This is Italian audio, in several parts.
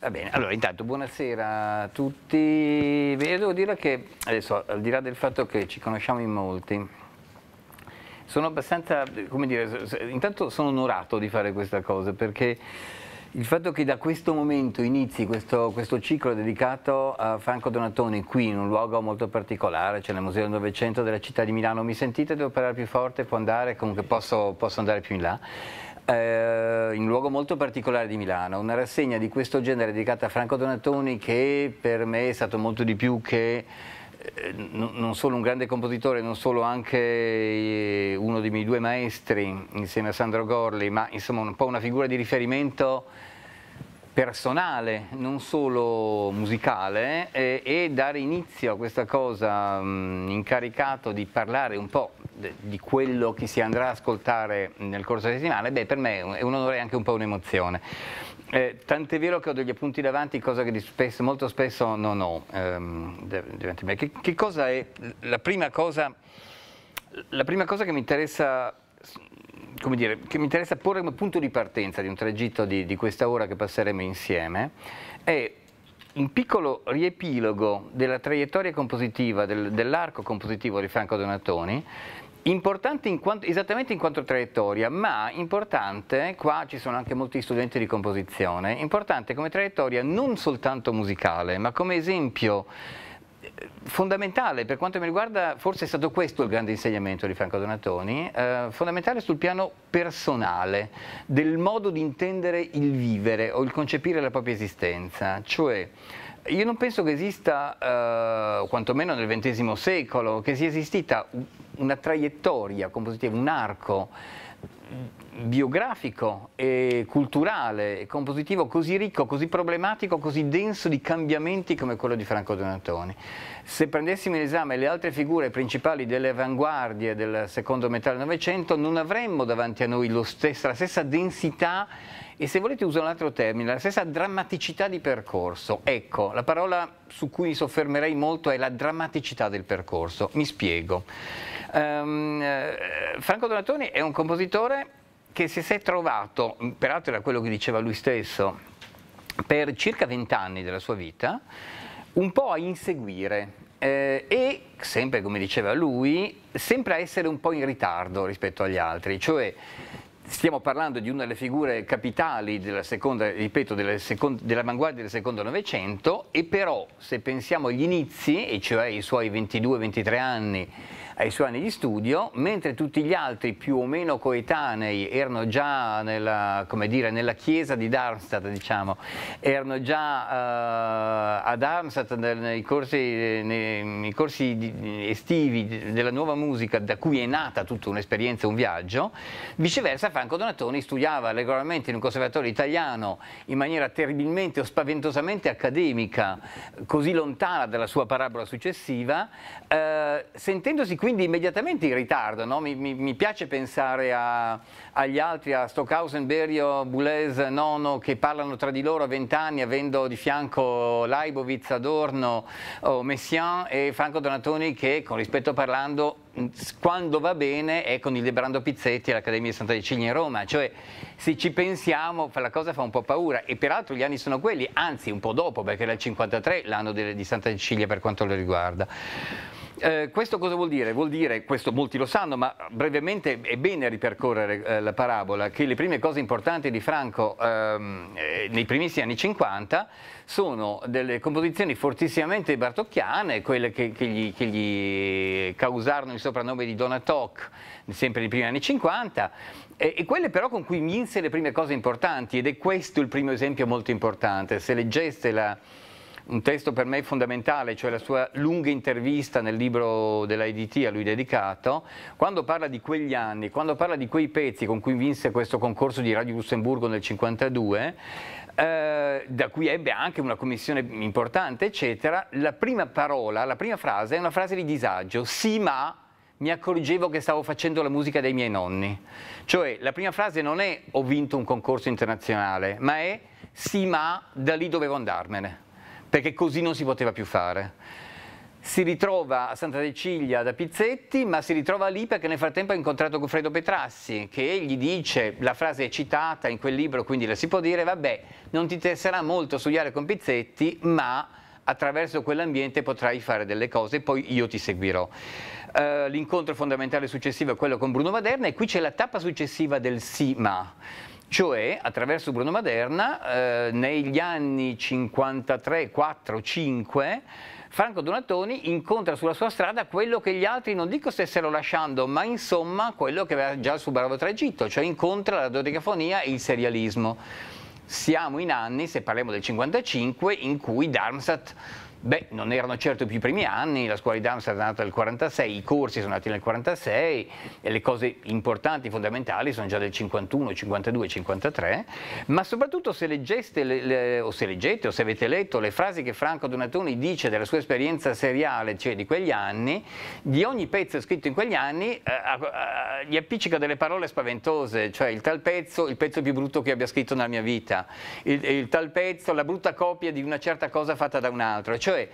Va bene, allora intanto buonasera a tutti. Beh, devo dire che adesso, al di là del fatto che ci conosciamo in molti, sono abbastanza, come dire, intanto sono onorato di fare questa cosa perché il fatto che da questo momento inizi questo, questo ciclo dedicato a Franco Donatoni qui in un luogo molto particolare, cioè nel Museo del Novecento della città di Milano, mi sentite, devo parlare più forte, può andare, comunque posso, posso andare più in là eh, in un luogo molto particolare di Milano, una rassegna di questo genere dedicata a Franco Donatoni che per me è stato molto di più che eh, non solo un grande compositore, non solo anche eh, uno dei miei due maestri insieme a Sandro Gorli, ma insomma un po' una figura di riferimento personale, non solo musicale, eh, e dare inizio a questa cosa mh, incaricato di parlare un po' di quello che si andrà a ascoltare nel corso della settimana, beh, per me è un onore e anche un po' un'emozione. Eh, tant'è vero che ho degli appunti davanti, cosa che spesso, molto spesso non ho. Ehm, che, che, cosa è la prima cosa, la prima cosa che mi interessa come dire, che mi interessa porre come punto di partenza di un tragitto di, di questa ora che passeremo insieme, è un piccolo riepilogo della traiettoria compositiva, del, dell'arco compositivo di Franco Donatoni, Importante in quanto, esattamente in quanto traiettoria, ma importante, qua ci sono anche molti studenti di composizione, importante come traiettoria non soltanto musicale, ma come esempio eh, fondamentale, per quanto mi riguarda, forse è stato questo il grande insegnamento di Franco Donatoni, eh, fondamentale sul piano personale, del modo di intendere il vivere o il concepire la propria esistenza, cioè io non penso che esista, eh, quantomeno nel XX secolo, che sia esistita una traiettoria compositiva, un arco mm, biografico e culturale e compositivo così ricco, così problematico, così denso di cambiamenti come quello di Franco Donatoni. Se prendessimo in esame le altre figure principali delle avanguardie del secondo metà del Novecento non avremmo davanti a noi stessa, la stessa densità e se volete uso un altro termine, la stessa drammaticità di percorso. Ecco, la parola su cui mi soffermerei molto è la drammaticità del percorso. Mi spiego. Um, Franco Donatoni è un compositore che si è trovato, peraltro era quello che diceva lui stesso, per circa vent'anni della sua vita, un po' a inseguire eh, e sempre come diceva lui, sempre a essere un po' in ritardo rispetto agli altri, cioè stiamo parlando di una delle figure capitali della seconda, ripeto, delle seconde, dell'avanguardia del secondo Novecento e però se pensiamo agli inizi, e cioè i suoi 22-23 anni, ai suoi anni di studio, mentre tutti gli altri più o meno coetanei erano già nella, dire, nella chiesa di Darmstadt, diciamo, erano già uh, eh, a Darmstadt nei corsi, nei, corsi, estivi della nuova musica da cui è nata tutta un'esperienza, un viaggio, viceversa Franco Donatoni studiava regolarmente in un conservatorio italiano in maniera terribilmente o spaventosamente accademica, così lontana dalla sua parabola successiva, uh, sentendosi quindi quindi immediatamente in ritardo, no? mi, mi, mi, piace pensare a, agli altri, a Stockhausen, Berio, Boulez, Nono, che parlano tra di loro a vent'anni, avendo di fianco Leibovitz, Adorno, oh, Messiaen e Franco Donatoni che, con rispetto parlando, quando va bene è con il Lebrando Pizzetti all'Accademia di Santa Cecilia in Roma, cioè se ci pensiamo la cosa fa un po' paura e peraltro gli anni sono quelli, anzi un po' dopo perché era il 53 l'anno di Santa Cecilia per quanto lo riguarda. Eh, questo cosa vuol dire? Vuol dire, questo molti lo sanno, ma brevemente è bene ripercorrere eh, la parabola, che le prime cose importanti di Franco ehm, eh, nei primissimi anni 50 sono delle composizioni fortissimamente bartocchiane, quelle che, che, gli, che gli, causarono il soprannome di Donatoc, sempre nei primi anni 50, e, quelle però con cui vinse le prime cose importanti, ed è questo il primo esempio molto importante. Se leggeste la un testo per me fondamentale, cioè la sua lunga intervista nel libro dell'IDT a lui dedicato, quando parla di quegli anni, quando parla di quei pezzi con cui vinse questo concorso di Radio Lussemburgo nel 1952, eh, da cui ebbe anche una commissione importante, eccetera, la prima parola, la prima frase è una frase di disagio, sì ma mi accorgevo che stavo facendo la musica dei miei nonni. Cioè, la prima frase non è ho vinto un concorso internazionale, ma è sì ma da lì dovevo andarmene perché così non si poteva più fare. Si ritrova a Santa Cecilia da Pizzetti, ma si ritrova lì perché nel frattempo ha incontrato Goffredo Petrassi, che gli dice, la frase è citata in quel libro, quindi la si può dire, vabbè, non ti interesserà molto studiare con Pizzetti, ma attraverso quell'ambiente potrai fare delle cose e poi io ti seguirò. Uh, l'incontro fondamentale successivo è quello con Bruno Maderna e qui c'è la tappa successiva del sì ma cioè, attraverso Bruno Maderna, eh, negli anni 53, 4, 5, Franco Donatoni incontra sulla sua strada quello che gli altri non dico stessero lasciando, ma insomma quello che aveva già il suo bravo tragitto, cioè incontra la dodecafonia e il serialismo. Siamo in anni, se parliamo del 55, in cui Darmstadt Beh, non erano certo più i primi anni, la scuola di Amsterdam è nata nel 1946, i corsi sono nati nel 1946 e le cose importanti, fondamentali sono già del 51, 52, 53, ma soprattutto se leggeste le, le, o se leggete o se avete letto le frasi che Franco Donatoni dice della sua esperienza seriale, cioè di quegli anni, di ogni pezzo scritto in quegli anni eh, eh, gli appiccica delle parole spaventose, cioè il tal pezzo, il pezzo più brutto che abbia scritto nella mia vita, il, il tal pezzo, la brutta copia di una certa cosa fatta da un altro, cioè cioè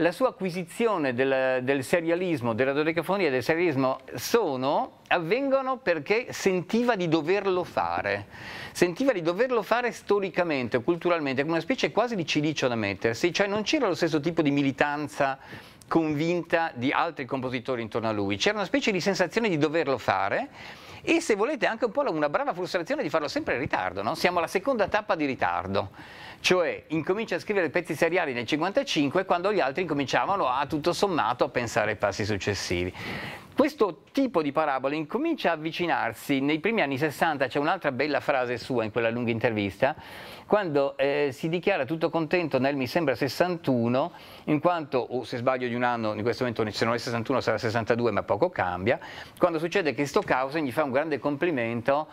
la sua acquisizione del, del serialismo, della dodecafonia e del serialismo sono, avvengono perché sentiva di doverlo fare, sentiva di doverlo fare storicamente, culturalmente, come una specie quasi di cilicio da mettersi, cioè non c'era lo stesso tipo di militanza convinta di altri compositori intorno a lui, c'era una specie di sensazione di doverlo fare e se volete anche un po' una brava frustrazione di farlo sempre in ritardo, no? siamo alla seconda tappa di ritardo cioè incomincia a scrivere pezzi seriali nel 55 quando gli altri incominciavano a tutto sommato a pensare ai passi successivi. Questo tipo di parabola incomincia a avvicinarsi, nei primi anni 60 c'è un'altra bella frase sua in quella lunga intervista, quando eh, si dichiara tutto contento nel mi sembra 61, in quanto, o oh, se sbaglio di un anno, in questo momento se non è 61 sarà 62, ma poco cambia, quando succede che Stockhausen gli fa un grande complimento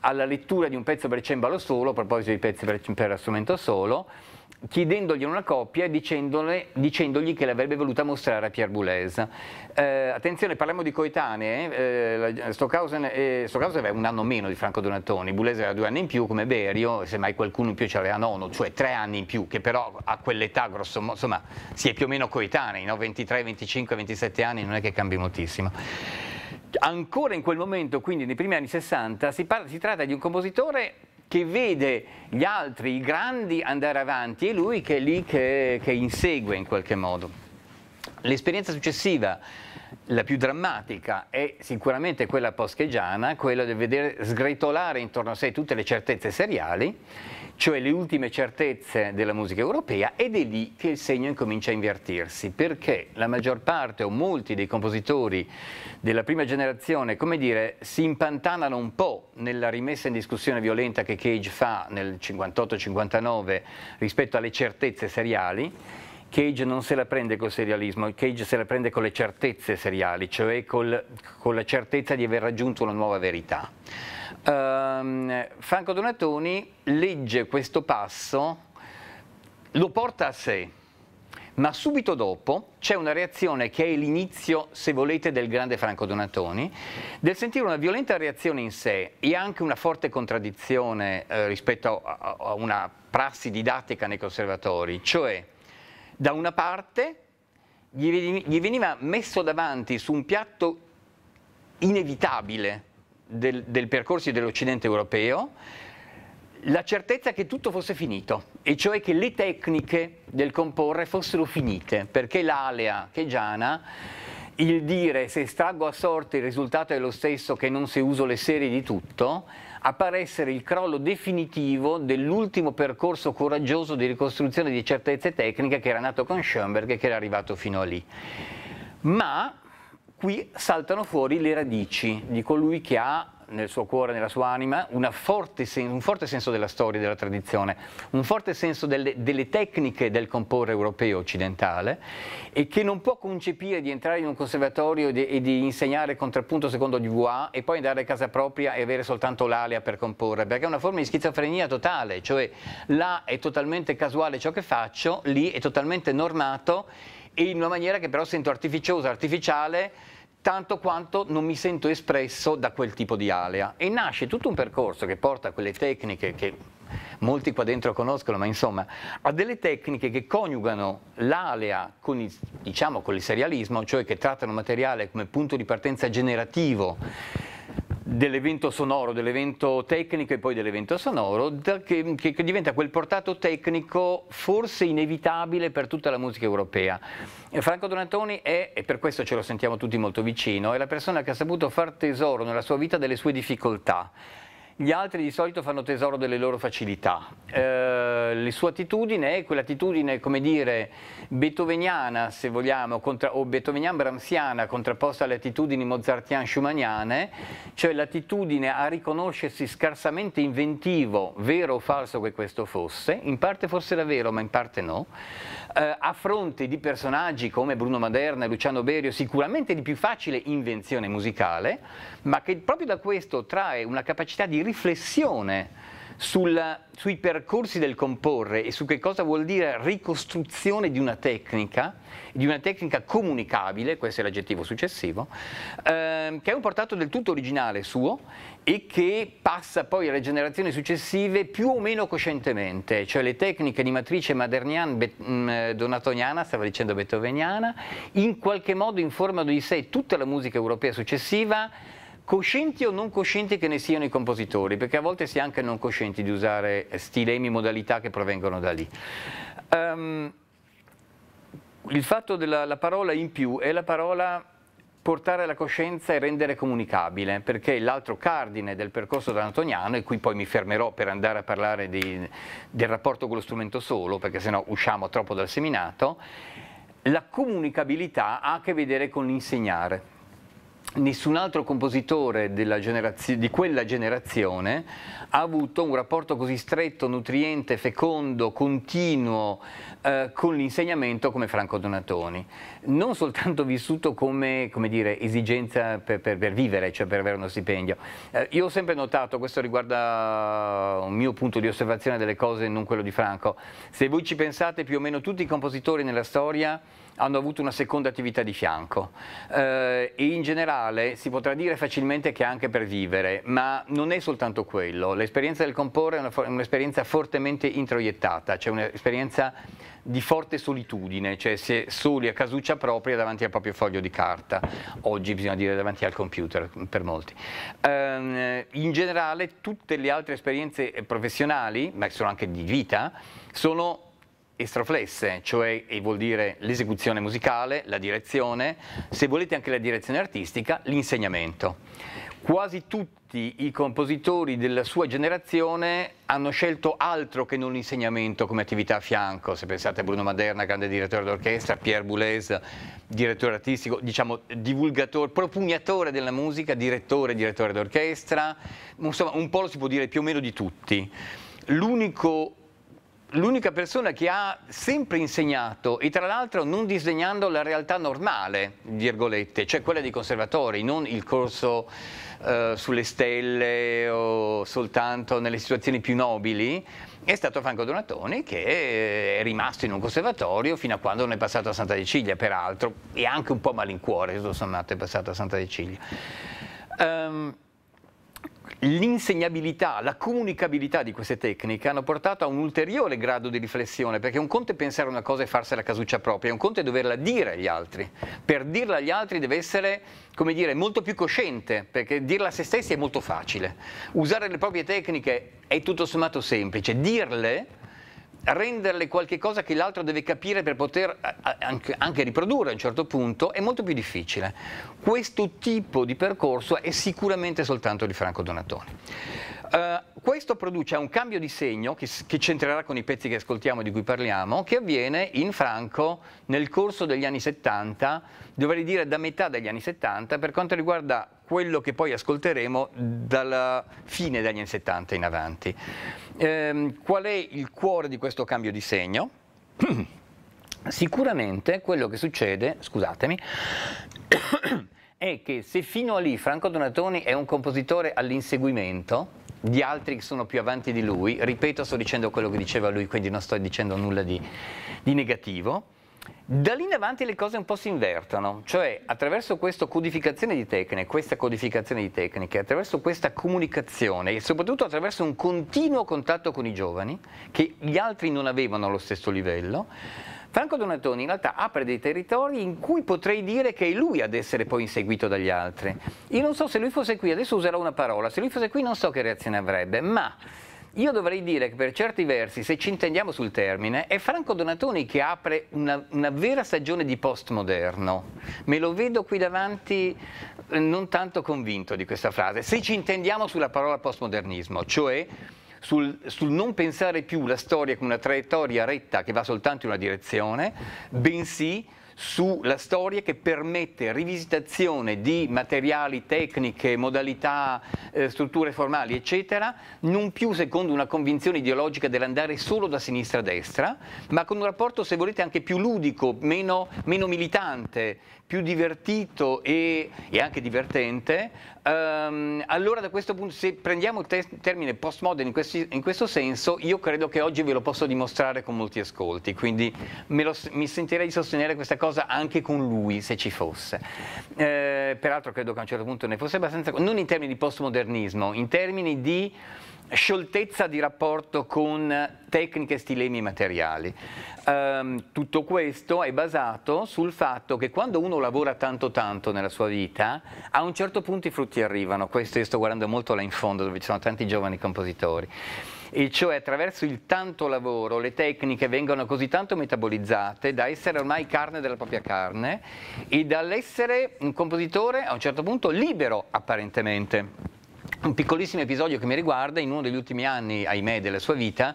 alla lettura di un pezzo per cembalo solo, a proposito di pezzi per, per strumento solo, solo, chiedendogli una copia e dicendogli che l'avrebbe voluta mostrare a Pierre Boulez. Eh, attenzione, parliamo di coetanee, eh, eh Stockhausen, eh, Stockhausen, aveva un anno meno di Franco Donatoni, Boulez aveva due anni in più come Berio, semmai qualcuno in più c'aveva nono, cioè tre anni in più, che però a quell'età grosso modo, insomma, si è più o meno coetanei, no? 23, 25, 27 anni, non è che cambi moltissimo. Ancora in quel momento, quindi nei primi anni 60, si, parla, si tratta di un compositore che vede gli altri, i grandi, andare avanti e lui che è lì che, che insegue in qualche modo. L'esperienza successiva la più drammatica è sicuramente quella poscheggiana, quella del vedere sgretolare intorno a sé tutte le certezze seriali, cioè le ultime certezze della musica europea, ed è lì che il segno incomincia a invertirsi, perché la maggior parte o molti dei compositori della prima generazione, come dire, si impantanano un po' nella rimessa in discussione violenta che Cage fa nel 58-59 rispetto alle certezze seriali, Cage non se la prende col serialismo, Cage se la prende con le certezze seriali, cioè col, con la certezza di aver raggiunto una nuova verità. Um, Franco Donatoni legge questo passo, lo porta a sé, ma subito dopo c'è una reazione che è l'inizio, se volete, del grande Franco Donatoni, del sentire una violenta reazione in sé e anche una forte contraddizione eh, rispetto a, a, a una prassi didattica nei conservatori, cioè da una parte gli veniva messo davanti su un piatto inevitabile del, del percorso dell'Occidente europeo la certezza che tutto fosse finito, e cioè che le tecniche del comporre fossero finite, perché l'alea che giana il dire se estraggo a sorte il risultato è lo stesso che non se uso le serie di tutto, appare essere il crollo definitivo dell'ultimo percorso coraggioso di ricostruzione di certezze tecniche che era nato con Schoenberg e che era arrivato fino a lì. Ma qui saltano fuori le radici di colui che ha nel suo cuore, nella sua anima, forte, un forte senso della storia, della tradizione, un forte senso delle, delle tecniche del comporre europeo occidentale e che non può concepire di entrare in un conservatorio e di, e di insegnare contrappunto secondo Dubois e poi andare a casa propria e avere soltanto l'alea per comporre, perché è una forma di schizofrenia totale, cioè là è totalmente casuale ciò che faccio, lì è totalmente normato e in una maniera che però sento artificiosa, artificiale, tanto quanto non mi sento espresso da quel tipo di alea. E nasce tutto un percorso che porta a quelle tecniche che molti qua dentro conoscono, ma insomma, a delle tecniche che coniugano l'alea con, il, diciamo, con il serialismo, cioè che trattano materiale come punto di partenza generativo dell'evento sonoro, dell'evento tecnico e poi dell'evento sonoro, che, che, che, diventa quel portato tecnico forse inevitabile per tutta la musica europea. Franco Donatoni è, e per questo ce lo sentiamo tutti molto vicino, è la persona che ha saputo far tesoro nella sua vita delle sue difficoltà gli altri di solito fanno tesoro delle loro facilità. Eh, la sua attitudine è quell'attitudine, come dire, beethoveniana, se vogliamo, contra- o beethovenian-bramsiana, contrapposta alle attitudini mozartian schumaniane cioè l'attitudine a riconoscersi scarsamente inventivo, vero o falso che questo fosse, in parte forse era vero, ma in parte no eh, a fronte di personaggi come Bruno Maderna e Luciano Berio, sicuramente di più facile invenzione musicale, ma che proprio da questo trae una capacità di riflessione sul, sui percorsi del comporre e su che cosa vuol dire ricostruzione di una tecnica, di una tecnica comunicabile, questo è l'aggettivo successivo, ehm, che è un portato del tutto originale suo e che passa poi alle generazioni successive più o meno coscientemente, cioè le tecniche di matrice maderniana, bet, mm, donatoniana, stavo dicendo beethoveniana, in qualche modo informano di sé tutta la musica europea successiva, coscienti o non coscienti che ne siano i compositori, perché a volte si è anche non coscienti di usare stilemi, modalità che provengono da lì. Um, il fatto della parola in più è la parola portare la coscienza e rendere comunicabile, perché l'altro cardine del percorso dantoniano, e qui poi mi fermerò per andare a parlare di, del rapporto con lo strumento solo, perché sennò usciamo troppo dal seminato, la comunicabilità ha a che vedere con l'insegnare nessun altro compositore di quella generazione ha avuto un rapporto così stretto, nutriente, fecondo, continuo eh, con l'insegnamento come Franco Donatoni. Non soltanto vissuto come, come dire, esigenza per, per, per, vivere, cioè per avere uno stipendio. Eh, io ho sempre notato, questo riguarda un mio punto di osservazione delle cose, non quello di Franco, se voi ci pensate più o meno tutti i compositori nella storia hanno avuto una seconda attività di fianco eh, e in generale si potrà dire facilmente che anche per vivere, ma non è soltanto quello, l'esperienza del comporre è un'esperienza fortemente introiettata, cioè un'esperienza di forte solitudine, cioè si è soli a casuccia propria davanti al proprio foglio di carta, oggi bisogna dire davanti al computer per molti. Eh, in generale tutte le altre esperienze professionali, ma sono anche di vita, sono estroflesse, cioè vuol dire l'esecuzione musicale, la direzione, se volete anche la direzione artistica, l'insegnamento. Quasi tutti i compositori della sua generazione hanno scelto altro che non l'insegnamento come attività a fianco, se pensate a Bruno Maderna, grande direttore d'orchestra, Pierre Boulez, direttore artistico, diciamo divulgatore, propugnatore della musica, direttore, direttore d'orchestra, insomma un po' lo si può dire più o meno di tutti. L'unico l'unica persona che ha sempre insegnato e tra l'altro non disegnando la realtà normale, virgolette, cioè quella dei conservatori, non il corso eh, sulle stelle o soltanto nelle situazioni più nobili, è stato Franco Donatoni che eh, è rimasto in un conservatorio fino a quando non è passato a Santa Decilia, peraltro, e anche un po' malincuore, sono sommato è passato a Santa Decilia. Um, ehm, l'insegnabilità, la comunicabilità di queste tecniche hanno portato a un ulteriore grado di riflessione, perché un conto è pensare una cosa e farsela casuccia propria, un conto è doverla dire agli altri. Per dirla agli altri deve essere, come dire, molto più cosciente, perché dirla a se stessi è molto facile. Usare le proprie tecniche è tutto sommato semplice, dirle renderle qualcosa che l'altro deve capire per poter eh, eh, anche, anche riprodurre a un certo punto è molto più difficile. Questo tipo di percorso è sicuramente soltanto di Franco Donatoni. Eh, questo produce un cambio di segno che, che c'entrerà con i pezzi che ascoltiamo e di cui parliamo, che avviene in Franco nel corso degli anni 70, dovrei dire da metà degli anni 70, per quanto riguarda quello che poi ascolteremo dalla fine degli anni 70 in avanti. Ehm, qual è il cuore di questo cambio di segno? Sicuramente quello che succede, scusatemi, è che se fino a lì Franco Donatoni è un compositore all'inseguimento, di altri che sono più avanti di lui, ripeto, sto dicendo quello che diceva lui, quindi non sto dicendo nulla di, di negativo. Da lì in avanti le cose un po' si invertono, cioè attraverso questa codificazione di tecniche, questa codificazione di tecniche, attraverso questa comunicazione e soprattutto attraverso un continuo contatto con i giovani, che gli altri non avevano allo stesso livello, Franco Donatoni in realtà apre dei territori in cui potrei dire che è lui ad essere poi inseguito dagli altri. Io non so se lui fosse qui, adesso userò una parola, se lui fosse qui non so che reazione avrebbe, ma io dovrei dire che per certi versi, se ci intendiamo sul termine, è Franco Donatoni che apre una, una vera stagione di postmoderno. Me lo vedo qui davanti eh, non tanto convinto di questa frase, se ci intendiamo sulla parola postmodernismo, cioè sul, sul non pensare più la storia come una traiettoria retta che va soltanto in una direzione, bensì sulla storia che permette rivisitazione di materiali, tecniche, modalità, eh, strutture formali, eccetera, non più secondo una convinzione ideologica dell'andare solo da sinistra a destra, ma con un rapporto, se volete, anche più ludico, meno, meno militante, più divertito e, e anche divertente, um, allora da questo punto, se prendiamo il te termine postmodern in, questi, in questo senso, io credo che oggi ve lo posso dimostrare con molti ascolti, quindi lo, mi sentirei di sostenere questa cosa anche con lui, se ci fosse. Eh, peraltro credo che a un certo punto ne fosse abbastanza, non in termini di postmodernismo, in termini di scioltezza di rapporto con tecniche, stilemi e materiali. Um, tutto questo è basato sul fatto che quando uno lavora tanto tanto nella sua vita, a un certo punto i frutti arrivano. Questo io sto guardando molto là in fondo dove ci sono tanti giovani compositori e cioè attraverso il tanto lavoro le tecniche vengono così tanto metabolizzate da essere ormai carne della propria carne e dall'essere un compositore a un certo punto libero apparentemente un piccolissimo episodio che mi riguarda, in uno degli ultimi anni, ahimè, della sua vita,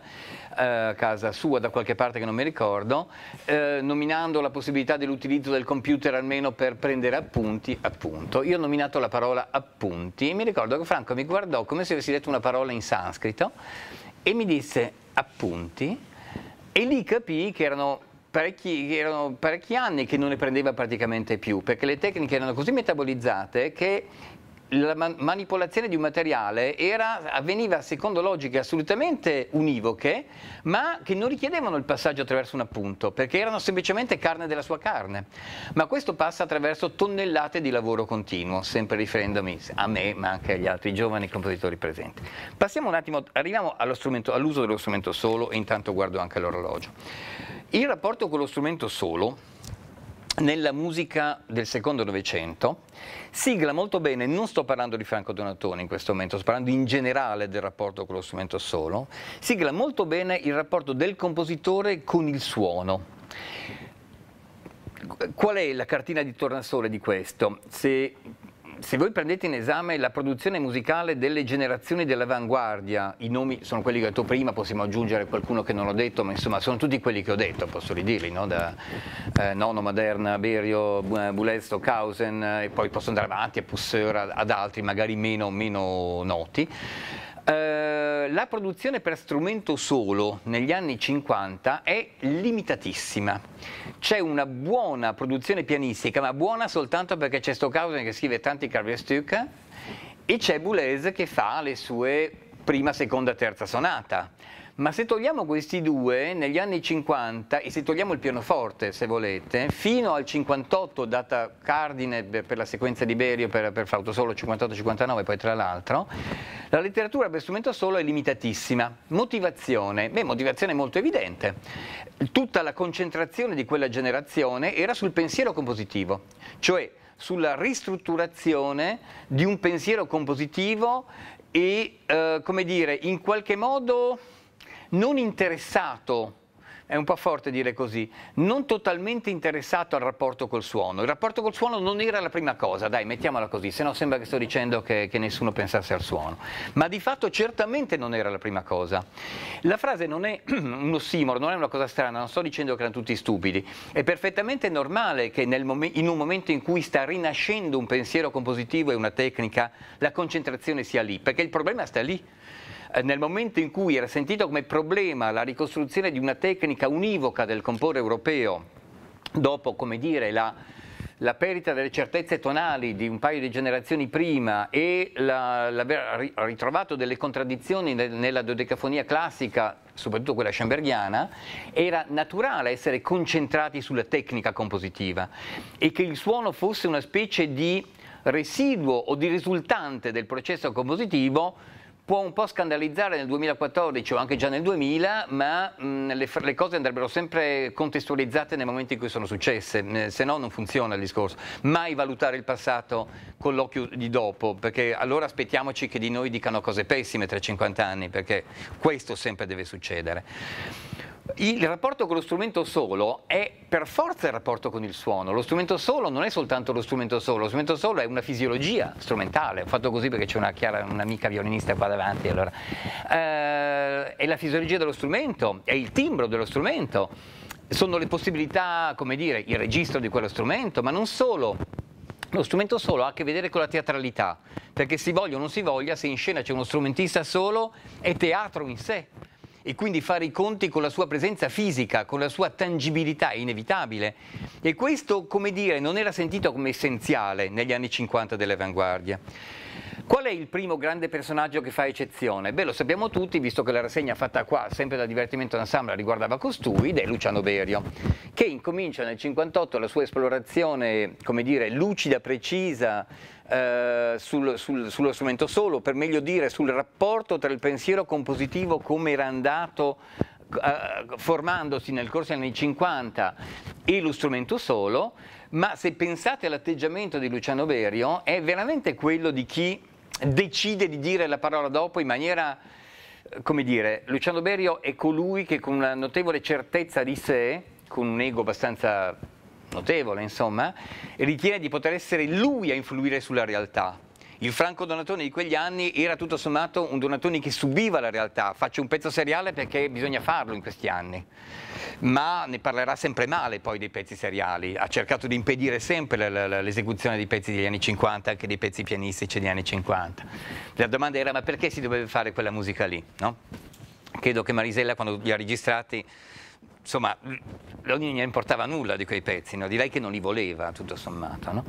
eh, a eh, casa sua da qualche parte che non mi ricordo, eh, nominando la possibilità dell'utilizzo del computer almeno per prendere appunti, appunto. Io ho nominato la parola appunti e mi ricordo che Franco mi guardò come se avessi detto una parola in sanscrito e mi disse appunti e lì capì che erano Parecchi, erano parecchi anni che non ne prendeva praticamente più, perché le tecniche erano così metabolizzate che la manipolazione di un materiale era, avveniva secondo logiche assolutamente univoche, ma che non richiedevano il passaggio attraverso un appunto, perché erano semplicemente carne della sua carne. Ma questo passa attraverso tonnellate di lavoro continuo, sempre riferendomi a me, ma anche agli altri giovani compositori presenti. Passiamo un attimo, arriviamo all'uso dello strumento solo e intanto guardo anche l'orologio. Il rapporto con lo strumento solo nella musica del secondo novecento, sigla molto bene, non sto parlando di Franco Donatoni in questo momento, sto parlando in generale del rapporto con lo strumento solo, sigla molto bene il rapporto del compositore con il suono. Qual è la cartina di tornasole di questo? Se se voi prendete in esame la produzione musicale delle generazioni dell'avanguardia, i nomi sono quelli che ho detto prima, possiamo aggiungere qualcuno che non ho detto, ma insomma sono tutti quelli che ho detto, posso ridirli, no? da eh, Nono, Maderna, Berio, Bulesto, Kausen, e poi posso andare avanti a Pusser, ad altri magari meno, meno noti. Eh, la produzione per strumento solo negli anni 50 è limitatissima. C'è una buona produzione pianistica, ma buona soltanto perché c'è Stockhausen che scrive tanti Carvestück e c'è Boulez che fa le sue prima, seconda, terza sonata ma se togliamo questi due, negli anni 50, e se togliamo il pianoforte, se volete, fino al 58, data cardine per la sequenza di Berio per, per flauto solo, 58-59 poi tra l'altro, la letteratura per strumento solo è limitatissima. Motivazione? Beh, motivazione è molto evidente. Tutta la concentrazione di quella generazione era sul pensiero compositivo, cioè sulla ristrutturazione di un pensiero compositivo e, eh, come dire, in qualche modo non interessato è un po' forte dire così, non totalmente interessato al rapporto col suono. Il rapporto col suono non era la prima cosa, dai, mettiamola così, se no sembra che sto dicendo che, che, nessuno pensasse al suono. Ma di fatto certamente non era la prima cosa. La frase non è uno simolo, non è una cosa strana, non sto dicendo che erano tutti stupidi. È perfettamente normale che in un momento in cui sta rinascendo un pensiero compositivo e una tecnica, la concentrazione sia lì, perché il problema sta lì eh, nel momento in cui era sentito come problema la ricostruzione di una tecnica univoca del compore europeo, dopo come dire, la, la perdita delle certezze tonali di un paio di generazioni prima e l'aver la, ritrovato delle contraddizioni nella dodecafonia classica, soprattutto quella schamberghiana, era naturale essere concentrati sulla tecnica compositiva e che il suono fosse una specie di residuo o di risultante del processo compositivo può un po' scandalizzare nel 2014 o anche già nel 2000, ma mh, mm, le, le, cose andrebbero sempre contestualizzate nei momenti in cui sono successe, se no non funziona il discorso. Mai valutare il passato con l'occhio di dopo, perché allora aspettiamoci che di noi dicano cose pessime tra 50 anni, perché questo sempre deve succedere il rapporto con lo strumento solo è per forza il rapporto con il suono. Lo strumento solo non è soltanto lo strumento solo, lo strumento solo è una fisiologia strumentale. Ho fatto così perché c'è una Chiara, un'amica violinista qua davanti. Allora. Eh, è la fisiologia dello strumento, è il timbro dello strumento, sono le possibilità, come dire, il registro di quello strumento, ma non solo. Lo strumento solo ha a che vedere con la teatralità, perché si voglia o non si voglia, se in scena c'è uno strumentista solo, è teatro in sé e quindi fare i conti con la sua presenza fisica, con la sua tangibilità, è inevitabile. E questo, come dire, non era sentito come essenziale negli anni 50 dell'avanguardia. Qual è il primo grande personaggio che fa eccezione? Beh, lo sappiamo tutti, visto che la rassegna fatta qua, sempre da Divertimento d'Ensemble, riguardava costui, ed è Luciano Berio, che incomincia nel 1958 la sua esplorazione, come dire, lucida, precisa, eh, sul, sul, sullo strumento solo, per meglio dire sul rapporto tra il pensiero compositivo come era andato eh, formandosi nel corso degli anni 50 e lo strumento solo, ma se pensate all'atteggiamento di Luciano Berio è veramente quello di chi decide di dire la parola dopo in maniera, eh, come dire, Luciano Berio è colui che con una notevole certezza di sé, con un ego abbastanza notevole insomma, ritiene di poter essere lui a influire sulla realtà, il Franco Donatoni di quegli anni era tutto sommato un Donatoni che subiva la realtà, faccio un pezzo seriale perché bisogna farlo in questi anni, ma ne parlerà sempre male poi dei pezzi seriali, ha cercato di impedire sempre l'esecuzione dei pezzi degli anni 50, anche dei pezzi pianistici degli anni 50. La domanda era ma perché si doveva fare quella musica lì? No? Credo che Marisella quando li ha registrati insomma, Leonini non importava nulla di quei pezzi, no? direi che non li voleva, tutto sommato. No?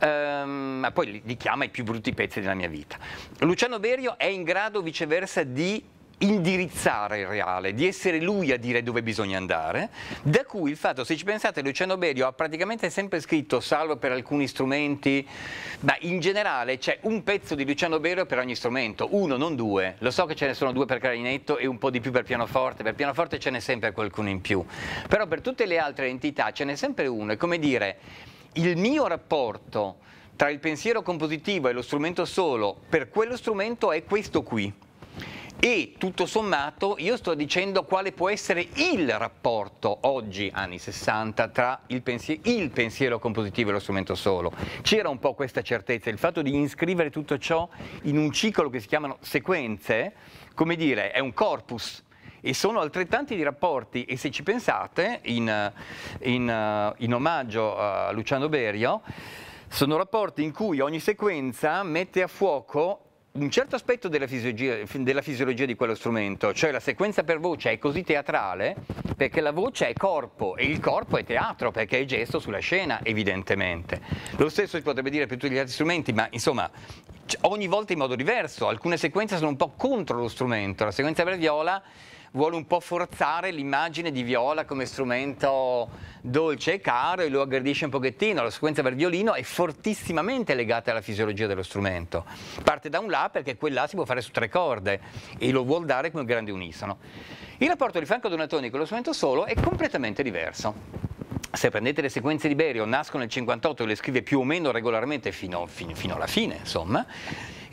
Ehm, ma poi li, li chiama i più brutti pezzi della mia vita. Luciano Berio è in grado viceversa di indirizzare il reale, di essere lui a dire dove bisogna andare, da cui il fatto, se ci pensate, Luciano Berio ha praticamente sempre scritto, salvo per alcuni strumenti, ma in generale c'è un pezzo di Luciano Berio per ogni strumento, uno, non due, lo so che ce ne sono due per clarinetto e un po' di più per pianoforte, per pianoforte ce n'è sempre qualcuno in più, però per tutte le altre entità ce n'è sempre uno, è come dire, il mio rapporto tra il pensiero compositivo e lo strumento solo, per quello strumento è questo qui e tutto sommato io sto dicendo quale può essere il rapporto oggi, anni 60, tra il, pensier il pensiero compositivo e lo strumento solo. C'era un po' questa certezza, il fatto di inscrivere tutto ciò in un ciclo che si chiamano sequenze, come dire, è un corpus e sono altrettanti di rapporti e se ci pensate, in, in, in omaggio a Luciano Berio, sono rapporti in cui ogni sequenza mette a fuoco un certo aspetto della fisiologia, della fisiologia, di quello strumento, cioè la sequenza per voce è così teatrale perché la voce è corpo e il corpo è teatro perché è gesto sulla scena evidentemente. Lo stesso si potrebbe dire per tutti gli altri strumenti, ma insomma ogni volta in modo diverso, alcune sequenze sono un po' contro lo strumento, la sequenza per viola vuole un po' forzare l'immagine di viola come strumento dolce e caro e lo aggredisce un pochettino. La sequenza per violino è fortissimamente legata alla fisiologia dello strumento. Parte da un La perché quel La si può fare su tre corde e lo vuol dare come un grande unisono. Il rapporto di Franco Donatoni con lo strumento solo è completamente diverso se prendete le sequenze di Berio, nascono nel 58 e le scrive più o meno regolarmente fino, fino, fino alla fine, insomma,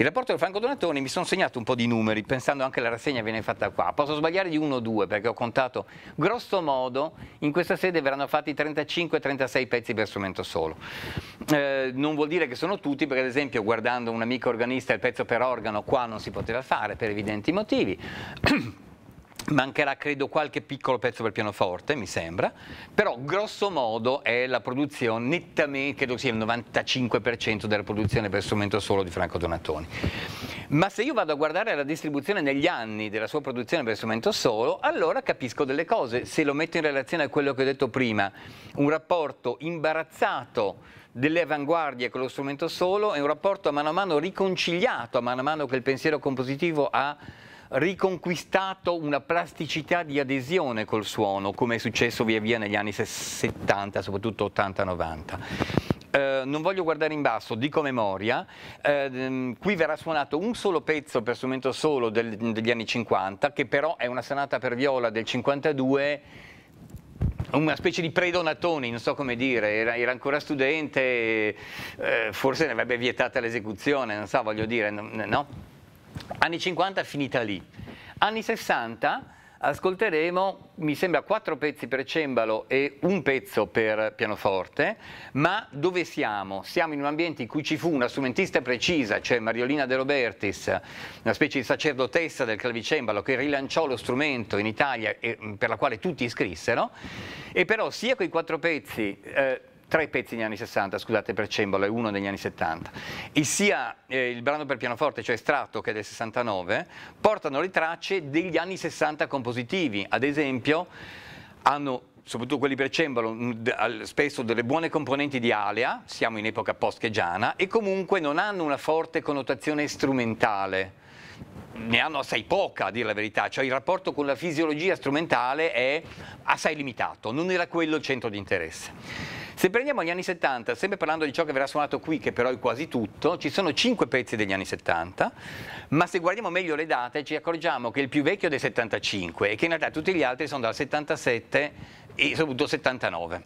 il rapporto del Franco Donatoni mi sono segnato un po' di numeri, pensando anche alla rassegna viene fatta qua. Posso sbagliare di uno o due perché ho contato, grosso modo, in questa sede verranno fatti 35-36 pezzi per strumento solo. Eh, non vuol dire che sono tutti, perché ad esempio guardando un amico organista il pezzo per organo qua non si poteva fare per evidenti motivi. Mancherà credo qualche piccolo pezzo per pianoforte, mi sembra, però grosso modo è la produzione nettamente, credo sia il 95% della produzione per strumento solo di Franco Donatoni. Ma se io vado a guardare la distribuzione negli anni della sua produzione per strumento solo, allora capisco delle cose. Se lo metto in relazione a quello che ho detto prima, un rapporto imbarazzato delle avanguardie con lo strumento solo è un rapporto a mano a mano riconciliato, a mano a mano che il pensiero compositivo ha riconquistato una plasticità di adesione col suono, come è successo via via negli anni 70, soprattutto 80-90. Eh, non voglio guardare in basso, dico memoria, eh, ehm, qui verrà suonato un solo pezzo per strumento solo del, degli anni 50, che però è una sonata per viola del 52 una specie di predonatoni, non so come dire, era, era ancora studente, eh, forse ne avrebbe vietata l'esecuzione, non so, voglio dire, no? Anni 50 è finita lì. Anni 60 ascolteremo, mi sembra, quattro pezzi per cembalo e un pezzo per pianoforte, ma dove siamo? Siamo in un ambiente in cui ci fu una strumentista precisa, cioè Mariolina De Robertis, una specie di sacerdotessa del clavicembalo che rilanciò lo strumento in Italia e, per la quale tutti iscrissero, e però sia quei quattro pezzi... Eh, tre pezzi degli anni 60, scusate per cembalo e uno degli anni 70, e sia eh, il brano per pianoforte, cioè Strato, che è del 69, portano le tracce degli anni 60 compositivi, ad esempio hanno soprattutto quelli per cembalo, spesso delle buone componenti di alea, siamo in epoca post-chegiana, e comunque non hanno una forte connotazione strumentale. Ne hanno assai poca, a dire la verità, cioè il rapporto con la fisiologia strumentale è assai limitato, non era quello il centro di interesse. Se prendiamo gli anni 70, sempre parlando di ciò che verrà suonato qui, che però è quasi tutto, ci sono cinque pezzi degli anni 70, ma se guardiamo meglio le date ci accorgiamo che il più vecchio è del 75 e che in realtà tutti gli altri sono dal 77 e soprattutto 79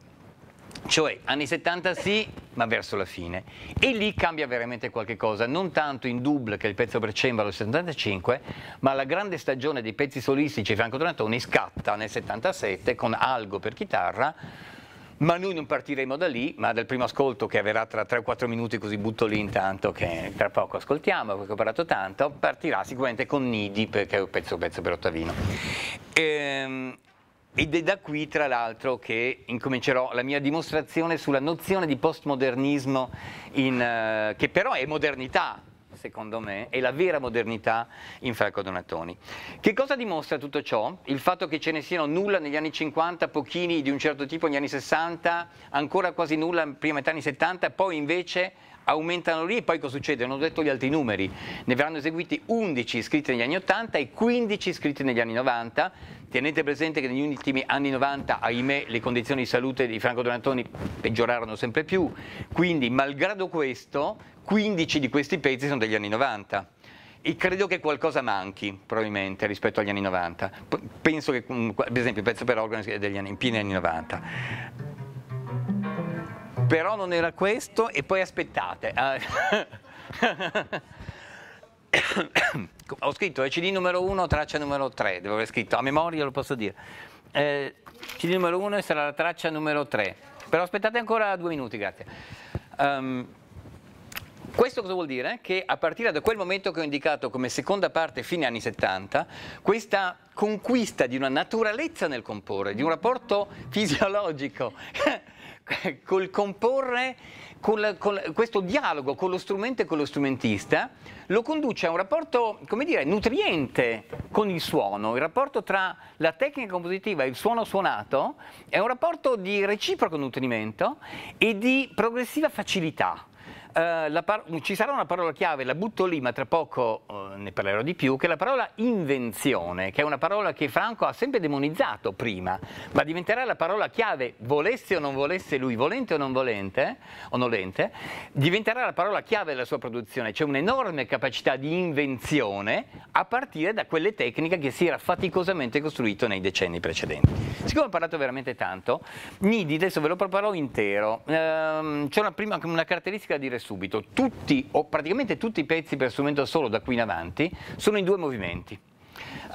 cioè anni 70 sì, ma verso la fine. E lì cambia veramente qualche cosa, non tanto in double che è il pezzo per cembalo del 75, ma la grande stagione dei pezzi solistici Franco Donatoni scatta nel 77 con Algo per chitarra, ma noi non partiremo da lì, ma dal primo ascolto che avverrà tra 3 o 4 minuti, così butto lì intanto che tra poco ascoltiamo, perché ho parlato tanto, partirà sicuramente con Nidi, perché è un pezzo, pezzo per Ottavino. Ehm, ed è da qui, tra l'altro, che incomincerò la mia dimostrazione sulla nozione di postmodernismo, in, uh, che però è modernità, secondo me, è la vera modernità in Franco Donatoni. Che cosa dimostra tutto ciò? Il fatto che ce ne siano nulla negli anni 50, pochini di un certo tipo negli anni 60, ancora quasi nulla prima metà anni 70, poi invece aumentano lì e poi cosa succede? Non ho detto gli altri numeri, ne verranno eseguiti 11 iscritti negli anni 80 e 15 iscritti negli anni 90, tenete presente che negli ultimi anni 90, ahimè, le condizioni di salute di Franco Donatoni peggiorarono sempre più, quindi malgrado questo 15 di questi pezzi sono degli anni 90 e credo che qualcosa manchi probabilmente rispetto agli anni 90. Penso che, per esempio, il pezzo per organo è degli anni, in pieni anni 90 però non era questo e poi aspettate. Eh. Ho scritto il eh, CD numero 1, traccia numero 3, devo aver scritto, a memoria lo posso dire. Eh, CD numero 1 sarà la traccia numero 3, però aspettate ancora due minuti, grazie. Um, questo cosa vuol dire? Che a partire da quel momento che ho indicato come seconda parte fine anni 70, questa conquista di una naturalezza nel comporre, di un rapporto fisiologico col comporre col, col, questo dialogo con lo strumento e con lo strumentista lo conduce a un rapporto, come dire, nutriente con il suono. Il rapporto tra la tecnica compositiva e il suono suonato è un rapporto di reciproco nutrimento e di progressiva facilità uh, ci sarà una parola chiave, la butto lì, ma tra poco uh, ne parlerò di più, che è la parola invenzione, che è una parola che Franco ha sempre demonizzato prima, ma diventerà la parola chiave, volesse o non volesse lui, volente o non volente, o nolente, diventerà la parola chiave della sua produzione, c'è un'enorme capacità di invenzione a partire da quelle tecniche che si era faticosamente costruito nei decenni precedenti. Siccome ho parlato veramente tanto, Nidi adesso ve lo proporrò intero, uh, c'è una, una caratteristica di restituzione subito, tutti o praticamente tutti i pezzi per strumento solo da qui in avanti sono in due movimenti.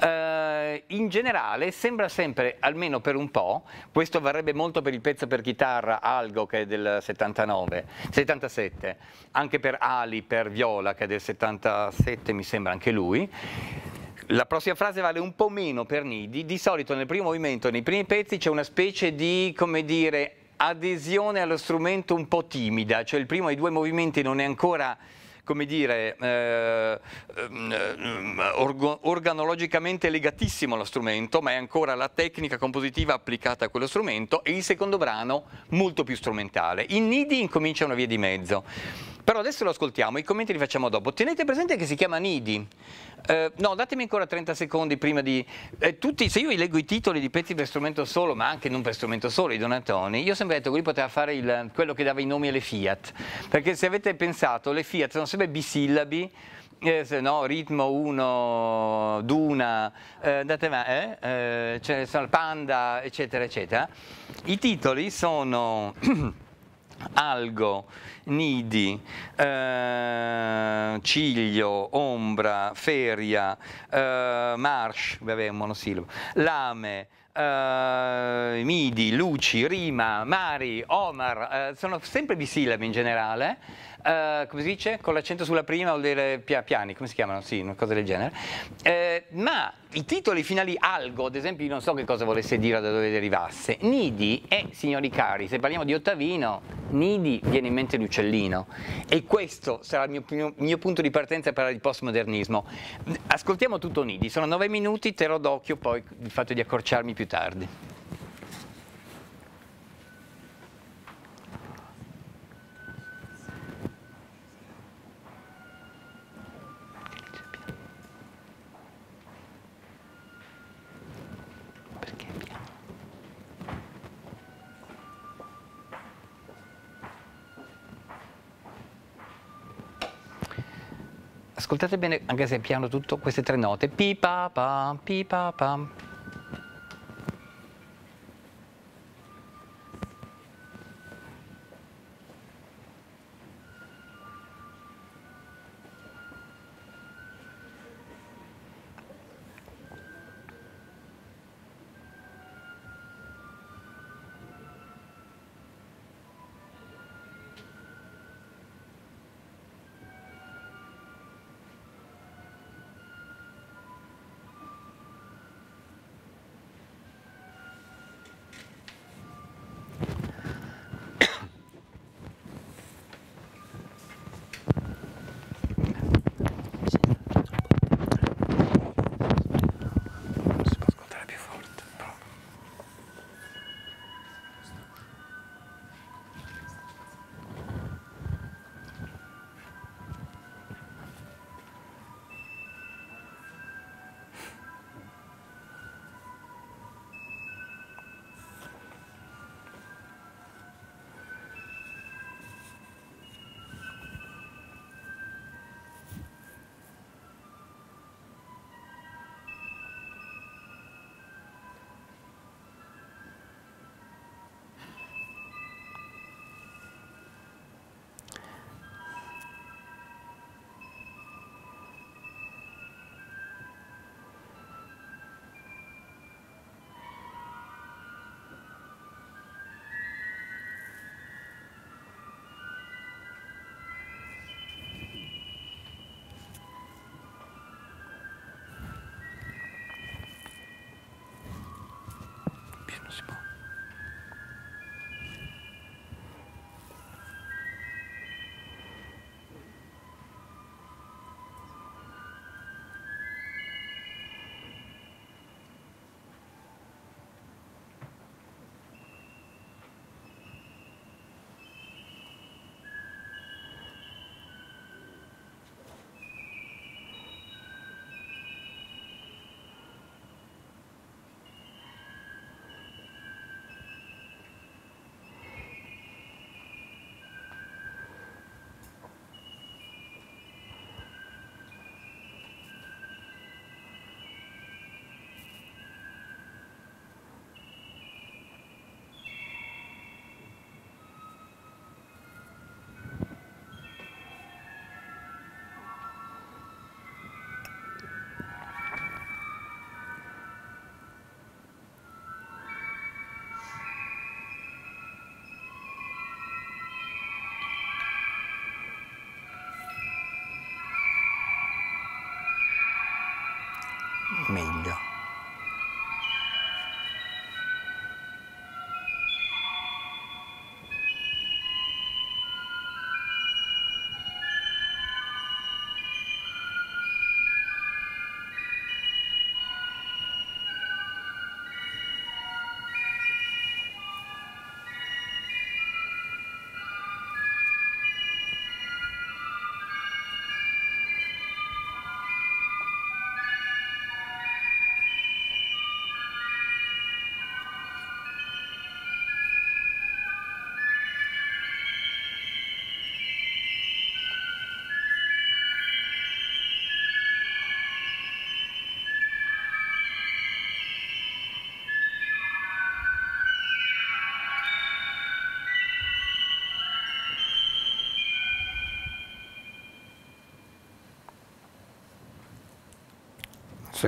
Uh, in generale sembra sempre, almeno per un po', questo varrebbe molto per il pezzo per chitarra Algo che è del 79, 77, anche per Ali, per Viola che è del 77 mi sembra anche lui, la prossima frase vale un po' meno per Nidi, di solito nel primo movimento, nei primi pezzi c'è una specie di, come dire, adesione allo strumento un po' timida, cioè il primo dei due movimenti non è ancora come dire, eh, ehm, orgo, organologicamente legatissimo allo strumento, ma è ancora la tecnica compositiva applicata a quello strumento, e il secondo brano molto più strumentale. Il Nidi incomincia una via di mezzo. Però adesso lo ascoltiamo, i commenti li facciamo dopo. Tenete presente che si chiama Nidi. Eh, no, datemi ancora 30 secondi prima di... Eh, tutti, se io vi leggo i titoli di pezzi per strumento solo, ma anche non per strumento solo, i Donatoni, io ho sempre detto che lui poteva fare il, quello che dava i nomi alle Fiat. Perché se avete pensato, le Fiat sono sempre bisillabi, eh, se no, ritmo 1, duna, eh, andate ma, eh, eh, ce ne sono panda, eccetera, eccetera. I titoli sono algo, nidi, eh, ciglio, ombra, feria, eh, marsh, vabbè, un monosillabo, lame, eh, midi, luci, rima, mari, omar, eh, sono sempre bisillabi in generale eh, come si dice, con l'accento sulla prima vuol dire pia, piani, come si chiamano? Sì, una cosa del genere. Eh, ma i titoli finali algo, ad esempio, io non so che cosa volesse dire da dove derivasse. Nidi e signori cari, se parliamo di Ottavino, Nidi viene in mente l'uccellino. E questo sarà il mio, mio, mio punto di partenza per il postmodernismo. Ascoltiamo tutto Nidi, sono nove minuti, te lo d'occhio poi il fatto di accorciarmi più tardi. ascoltate bene, anche se piano tutto, queste tre note. Pi pa pam, pi pa pam. Piano Simone. meglio.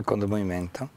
secondo movimento.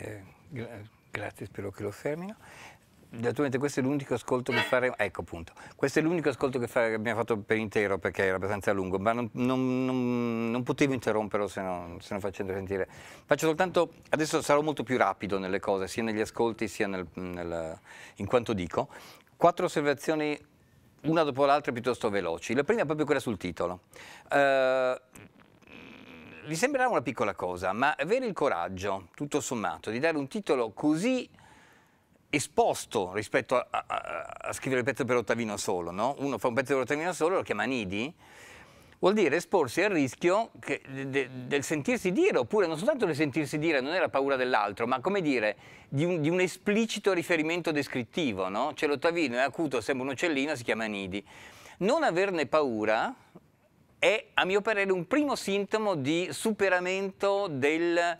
Eh, gra grazie, spero che lo fermino. Naturalmente questo è l'unico ascolto che faremo, ecco appunto, questo è l'unico ascolto che, fare, che, abbiamo fatto per intero perché era abbastanza lungo, ma non, non, non, non potevo interromperlo se non, se facendo sentire. Faccio soltanto, adesso sarò molto più rapido nelle cose, sia negli ascolti sia nel, nel, in quanto dico. Quattro osservazioni una dopo l'altra piuttosto veloci. La prima è proprio quella sul titolo. Uh, vi sembrerà una piccola cosa, ma avere il coraggio, tutto sommato, di dare un titolo così esposto rispetto a, a, a scrivere il pezzo per Ottavino solo, no? Uno fa un pezzo per Ottavino solo, lo chiama Nidi, vuol dire esporsi al rischio che, de, del sentirsi dire, oppure non soltanto del sentirsi dire, non è la paura dell'altro, ma come dire, di un, di un esplicito riferimento descrittivo, no? Cioè l'ottavino è acuto, sembra un uccellino, si chiama nidi. Non averne paura è a mio parere un primo sintomo di superamento del,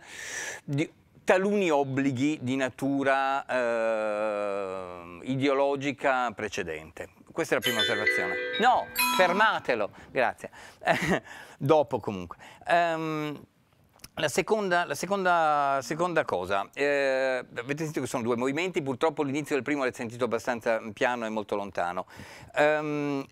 di taluni obblighi di natura eh, ideologica precedente. Questa è la prima osservazione. No, fermatelo, grazie. Dopo comunque. Um, la seconda, la seconda, seconda cosa, eh, avete sentito che sono due movimenti, purtroppo l'inizio del primo l'avete sentito abbastanza piano e molto lontano. Um,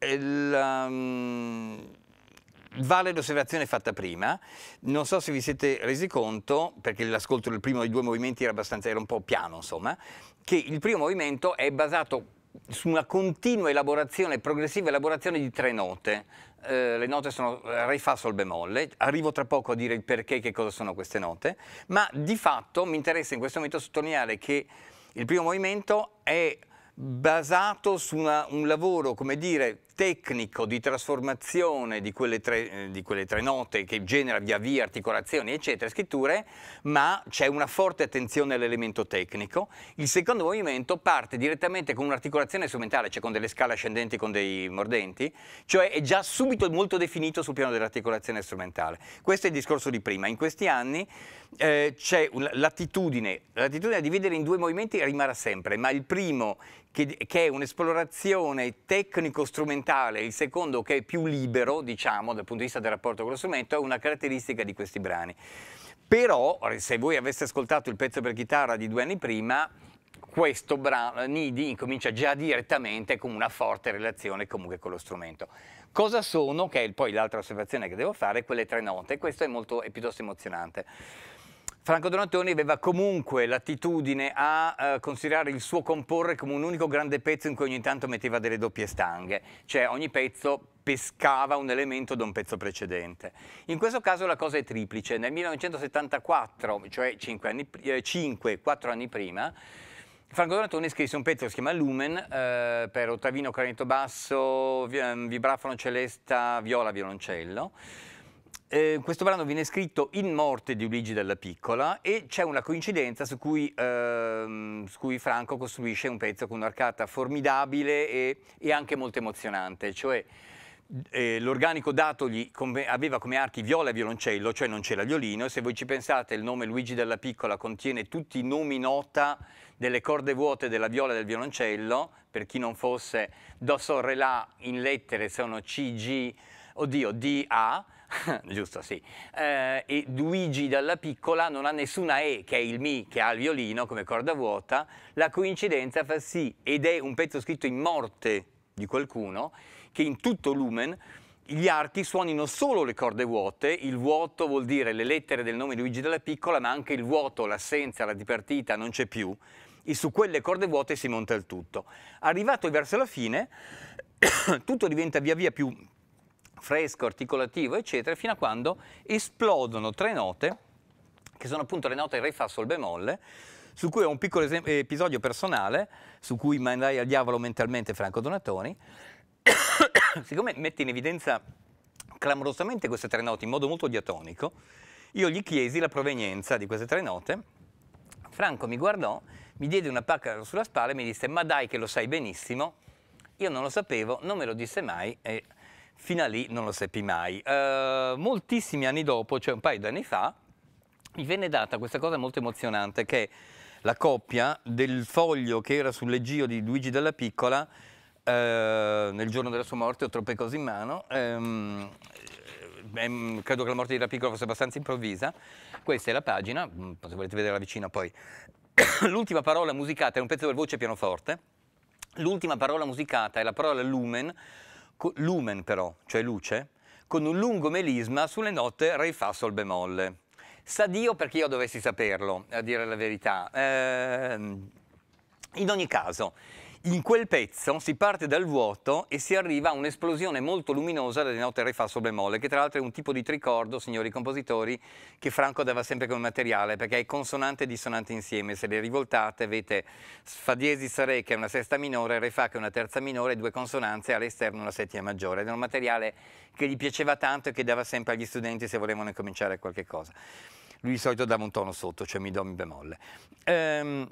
la, um, ehm, vale l'osservazione fatta prima, non so se vi siete resi conto, perché l'ascolto del primo dei due movimenti era abbastanza, era un po' piano insomma, che il primo movimento è basato su una continua elaborazione, progressiva elaborazione di tre note. Eh, le note sono eh, Re, Fa, Sol bemolle, arrivo tra poco a dire il perché che cosa sono queste note, ma di fatto mi interessa in questo momento sottolineare che il primo movimento è basato su una, un lavoro, come dire, tecnico di trasformazione di quelle, tre, eh, di quelle tre note che genera via via articolazioni, eccetera, scritture, ma c'è una forte attenzione all'elemento tecnico. Il secondo movimento parte direttamente con un'articolazione strumentale, cioè con delle scale ascendenti, con dei mordenti, cioè è già subito molto definito sul piano dell'articolazione strumentale. Questo è il discorso di prima. In questi anni eh, c'è l'attitudine, l'attitudine a dividere in due movimenti rimarrà sempre, ma il primo che, che è un'esplorazione tecnico-strumentale, il secondo che è più libero, diciamo, dal punto di vista del rapporto con lo strumento, è una caratteristica di questi brani. Però, se voi aveste ascoltato il pezzo per chitarra di due anni prima, questo brano Nidi incomincia già direttamente con una forte relazione comunque con lo strumento. Cosa sono, che è poi l'altra osservazione che devo fare, quelle tre note? Questo è, molto, è piuttosto emozionante. Franco Donatoni aveva comunque l'attitudine a eh, considerare il suo comporre come un unico grande pezzo in cui ogni tanto metteva delle doppie stanghe, cioè ogni pezzo pescava un elemento da un pezzo precedente. In questo caso la cosa è triplice. Nel 1974, cioè 5-4 eh, anni prima, Franco Donatoni scrisse un pezzo che si chiama Lumen eh, per ottavino, clarinetto basso, vibrafono celesta, viola, violoncello eh, questo brano viene scritto in morte di Luigi della Piccola e c'è una coincidenza su cui, ehm, su cui, Franco costruisce un pezzo con un'arcata formidabile e, e, anche molto emozionante, cioè eh, l'organico datogli come, aveva come archi viola e violoncello, cioè non c'era violino, e se voi ci pensate il nome Luigi della Piccola contiene tutti i nomi nota delle corde vuote della viola e del violoncello, per chi non fosse do, sol, re, la in lettere sono C, G, oddio, D, A, giusto, sì. Eh, e Luigi dalla piccola non ha nessuna E, che è il Mi, che ha il violino come corda vuota. La coincidenza fa sì, ed è un pezzo scritto in morte di qualcuno, che in tutto Lumen gli archi suonino solo le corde vuote, il vuoto vuol dire le lettere del nome Luigi della Piccola, ma anche il vuoto, l'assenza, la dipartita, non c'è più, e su quelle corde vuote si monta il tutto. Arrivato verso la fine, tutto diventa via via più fresco, articolativo, eccetera, fino a quando esplodono tre note, che sono appunto le note Re, Fa, Sol bemolle, su cui ho un piccolo episodio personale, su cui mandai al diavolo mentalmente Franco Donatoni, siccome mette in evidenza clamorosamente queste tre note in modo molto diatonico, io gli chiesi la provenienza di queste tre note, Franco mi guardò, mi diede una pacca sulla spalla e mi disse ma dai che lo sai benissimo, io non lo sapevo, non me lo disse mai e fino a lì non lo seppi mai. Eh, moltissimi anni dopo, cioè un paio di anni fa, mi venne data questa cosa molto emozionante che la coppia del foglio che era sul leggio di Luigi della Piccola eh, nel giorno della sua morte, ho troppe cose in mano, ehm, ehm credo che la morte di della Piccola fosse abbastanza improvvisa, questa è la pagina, mm, se volete vederla vicina poi, l'ultima parola musicata è un pezzo per voce e pianoforte, l'ultima parola musicata è la parola lumen, lumen però, cioè luce, con un lungo melisma sulle note re fa sol bemolle. Sa Dio perché io dovessi saperlo, a dire la verità. Eh, in ogni caso, in quel pezzo si parte dal vuoto e si arriva a un'esplosione molto luminosa delle note Re, Fa, Sol bemolle, che tra l'altro è un tipo di tricordo, signori compositori, che Franco dava sempre come materiale, perché è consonante e dissonante insieme. Se le rivoltate avete Fa diesis Re, che è una sesta minore, Re, Fa, che è una terza minore, due consonanze, all'esterno una settima maggiore. Ed è un materiale che gli piaceva tanto e che dava sempre agli studenti se volevano incominciare qualche cosa. Lui di solito dava un tono sotto, cioè mi do mi bemolle. Ehm,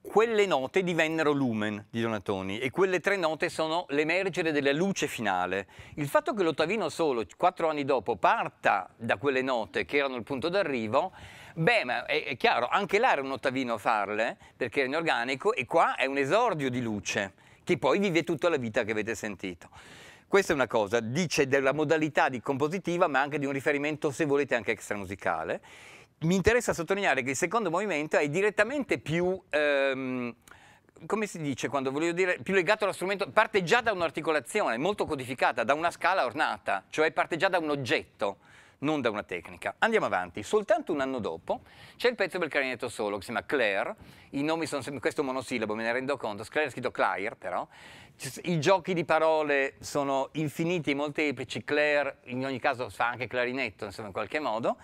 quelle note divennero lumen di Donatoni e quelle tre note sono l'emergere della luce finale. Il fatto che l'ottavino solo, quattro anni dopo, parta da quelle note che erano il punto d'arrivo, beh, ma è, è chiaro, anche là era un ottavino a farle, eh, perché era inorganico, e qua è un esordio di luce, che poi vive tutta la vita che avete sentito. Questa è una cosa, dice della modalità di compositiva, ma anche di un riferimento, se volete, anche extramusicale mi interessa sottolineare che il secondo movimento è direttamente più... Ehm, come si dice quando volevo dire più legato allo strumento, parte già da un'articolazione molto codificata, da una scala ornata, cioè parte già da un oggetto, non da una tecnica. Andiamo avanti, soltanto un anno dopo c'è il pezzo per clarinetto solo che si chiama Claire, i nomi sono sempre questo monosillabo, me ne rendo conto, Claire è scritto Claire però, i giochi di parole sono infiniti molteplici, Claire in ogni caso fa anche clarinetto, insomma in qualche modo.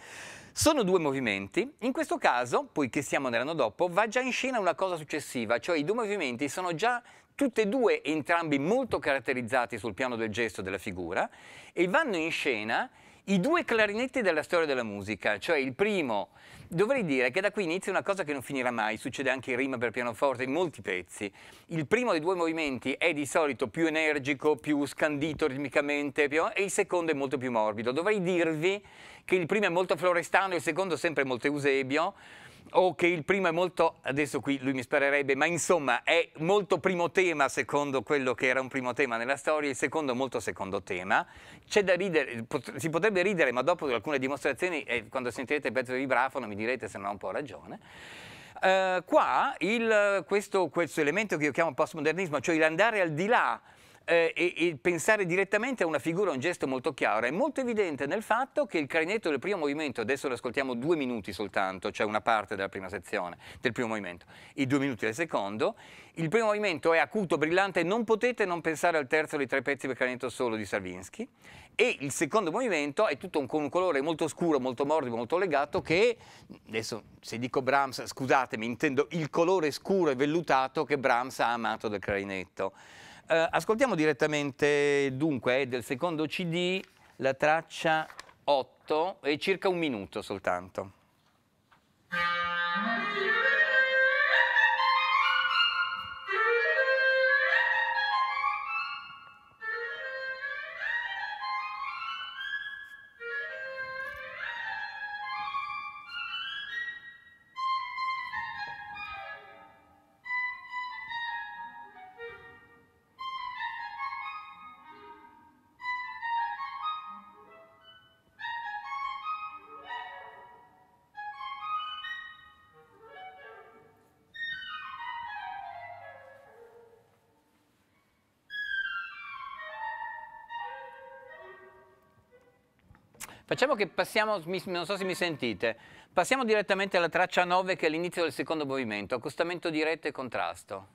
Sono due movimenti, in questo caso, poiché siamo nell'anno dopo, va già in scena una cosa successiva, cioè i due movimenti sono già tutti e due entrambi molto caratterizzati sul piano del gesto della figura e vanno in scena i due clarinetti della storia della musica, cioè il primo, dovrei dire che da qui inizia una cosa che non finirà mai, succede anche in rima per pianoforte in molti pezzi. Il primo dei due movimenti è di solito più energico, più scandito ritmicamente più, e il secondo è molto più morbido. Dovrei dirvi che il primo è molto florestano, il secondo sempre molto eusebio, o che il primo è molto, adesso qui lui mi sparerebbe, ma insomma è molto primo tema secondo quello che era un primo tema nella storia, il secondo molto secondo tema. C'è da ridere, pot si potrebbe ridere, ma dopo alcune dimostrazioni, eh, quando sentirete il pezzo di vibrafono mi direte se non ho un po' ragione. Uh, qua il, questo, questo, elemento che io chiamo postmodernismo, cioè l'andare al di là eh, e, e, pensare direttamente a una figura, un gesto molto chiaro, è molto evidente nel fatto che il clarinetto del primo movimento, adesso lo ascoltiamo due minuti soltanto, cioè una parte della prima sezione del primo movimento, i due minuti del secondo, il primo movimento è acuto, brillante, non potete non pensare al terzo dei tre pezzi per clarinetto solo di Stravinsky, e il secondo movimento è tutto con un colore molto scuro, molto morbido, molto legato che, adesso se dico Brahms, scusatemi, intendo il colore scuro e vellutato che Brahms ha amato del clarinetto. Eh, ascoltiamo direttamente, dunque, del secondo CD la traccia 8 e circa un minuto soltanto. Facciamo che passiamo, non so se mi sentite, passiamo direttamente alla traccia 9 che è l'inizio del secondo movimento, accostamento diretto e contrasto.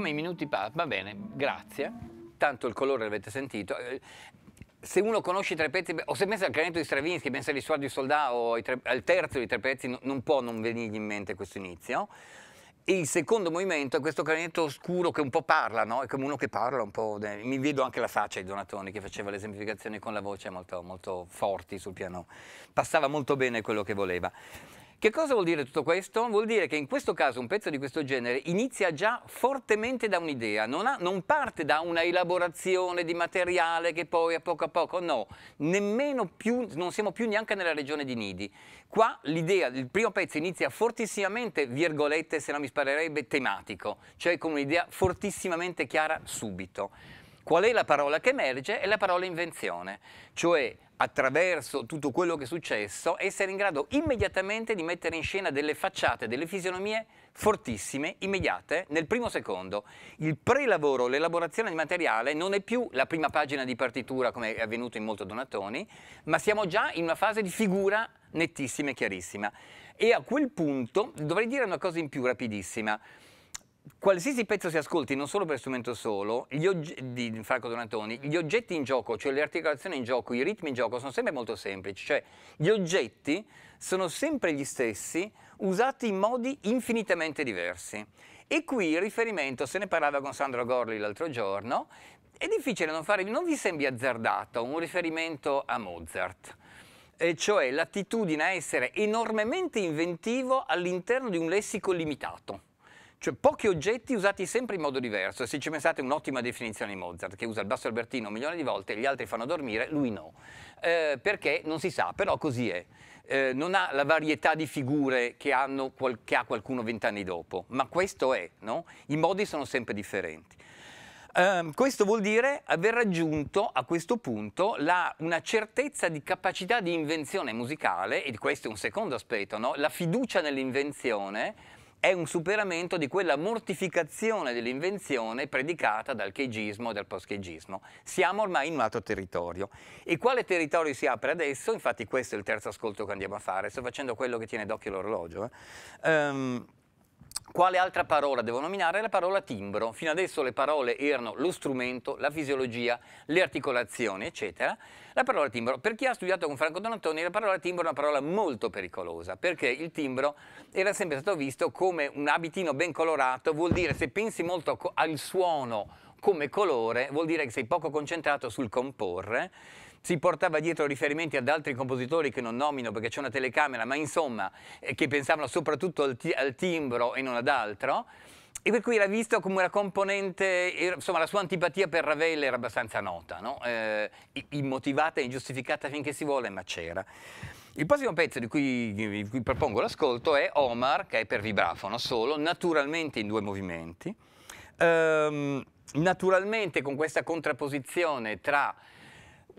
come i minuti passano, va bene, grazie. Tanto il colore l'avete sentito. Eh, se uno conosce i tre pezzi, o se pensa al canetto di Stravinsky, pensa agli suoni di Soldà o tre, al terzo dei tre pezzi, non può non venirgli in mente questo inizio. E il secondo movimento è questo canetto scuro che un po' parla, no? È come uno che parla un po'. De... Mi vedo anche la faccia di Donatoni che faceva le esemplificazioni con la voce molto, molto forti sul piano. Passava molto bene quello che voleva. Che cosa vuol dire tutto questo? Vuol dire che in questo caso un pezzo di questo genere inizia già fortemente da un'idea, non, non parte da una elaborazione di materiale che poi a poco a poco, no, nemmeno più, non siamo più neanche nella regione di Nidi. Qua l'idea, il primo pezzo inizia fortissimamente, virgolette, se non mi sparerebbe, tematico, cioè con un'idea fortissimamente chiara subito. Qual è la parola che emerge? È la parola invenzione, cioè attraverso tutto quello che è successo, essere in grado immediatamente di mettere in scena delle facciate, delle fisionomie fortissime, immediate, nel primo secondo. Il prelavoro, l'elaborazione di materiale non è più la prima pagina di partitura come è avvenuto in molto Donatoni, ma siamo già in una fase di figura nettissima e chiarissima. E a quel punto dovrei dire una cosa in più rapidissima qualsiasi pezzo si ascolti, non solo per strumento solo, di Franco Donatoni, gli oggetti in gioco, cioè le articolazioni in gioco, i ritmi in gioco, sono sempre molto semplici. Cioè, gli oggetti sono sempre gli stessi, usati in modi infinitamente diversi. E qui il riferimento, se ne parlava con Sandro Gorli l'altro giorno, è difficile non fare, non vi sembri azzardato un riferimento a Mozart e cioè l'attitudine a essere enormemente inventivo all'interno di un lessico limitato. Cioè pochi oggetti usati sempre in modo diverso. Se ci pensate un'ottima definizione di Mozart, che usa il basso albertino un milione di volte, gli altri fanno dormire, lui no. Eh, perché non si sa, però così è. Eh, non ha la varietà di figure che, qual che ha qualcuno vent'anni dopo, ma questo è, no? I modi sono sempre differenti. Um, questo vuol dire aver raggiunto a questo punto la, una certezza di capacità di invenzione musicale, e questo è un secondo aspetto, no? la fiducia nell'invenzione è un superamento di quella mortificazione dell'invenzione predicata dal keygismo e dal post-keygismo. Siamo ormai in un altro territorio. E quale territorio si apre adesso? Infatti questo è il terzo ascolto che andiamo a fare, sto facendo quello che tiene d'occhio l'orologio. Eh. Um, quale altra parola devo nominare? La parola timbro. Fino adesso le parole erano lo strumento, la fisiologia, le articolazioni, eccetera. La parola timbro, per chi ha studiato con Franco Donantoni, la parola timbro è una parola molto pericolosa, perché il timbro era sempre stato visto come un abitino ben colorato, vuol dire se pensi molto al suono come colore, vuol dire che sei poco concentrato sul comporre, si portava dietro riferimenti ad altri compositori che non nomino perché c'è una telecamera, ma insomma eh, che pensavano soprattutto al, al timbro e non ad altro. E per cui era visto come una componente, insomma la sua antipatia per Ravel era abbastanza nota, no? eh, immotivata e ingiustificata finché si vuole, ma c'era. Il prossimo pezzo di cui, di cui propongo l'ascolto è Omar, che è per vibrafono solo, naturalmente in due movimenti, ehm, naturalmente con questa contrapposizione tra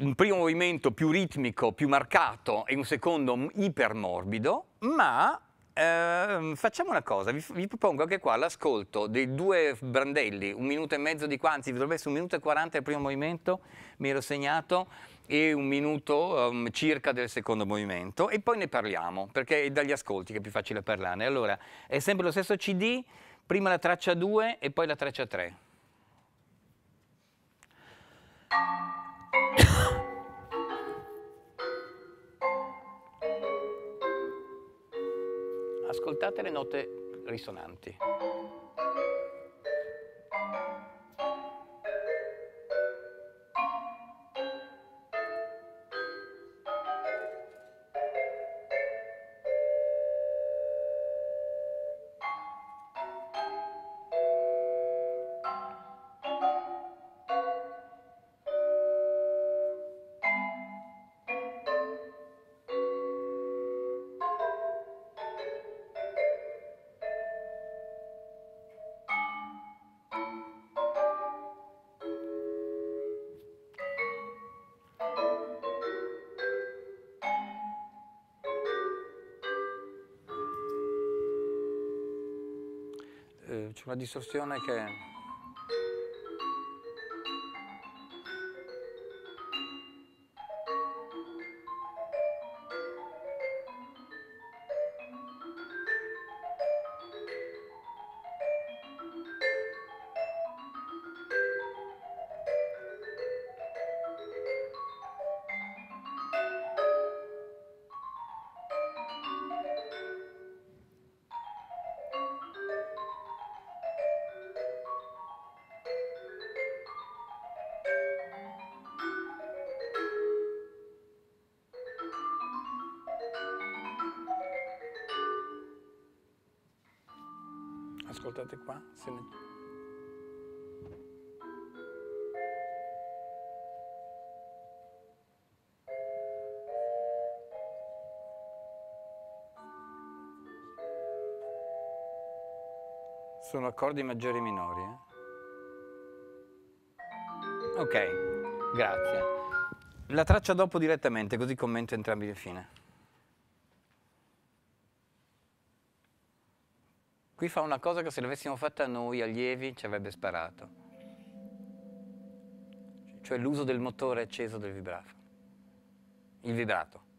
un primo movimento più ritmico, più marcato e un secondo ipermorbido, ma eh, facciamo una cosa, vi, vi propongo anche qua l'ascolto dei due brandelli, un minuto e mezzo di qua, anzi dovrebbe essere un minuto e quaranta del primo movimento, mi ero segnato, e un minuto um, circa del secondo movimento e poi ne parliamo, perché è dagli ascolti che è più facile parlarne. Allora, è sempre lo stesso CD, prima la traccia 2 e poi la traccia 3. Ascoltate le note risonanti. la distorsione che ascoltate qua. Se ne... Sono accordi maggiori e minori. Eh? Ok, grazie. La traccia dopo direttamente, così commento entrambi le fine. Qui fa una cosa che se l'avessimo fatta noi allievi ci avrebbe sparato, cioè l'uso del motore acceso del vibrato, il vibrato.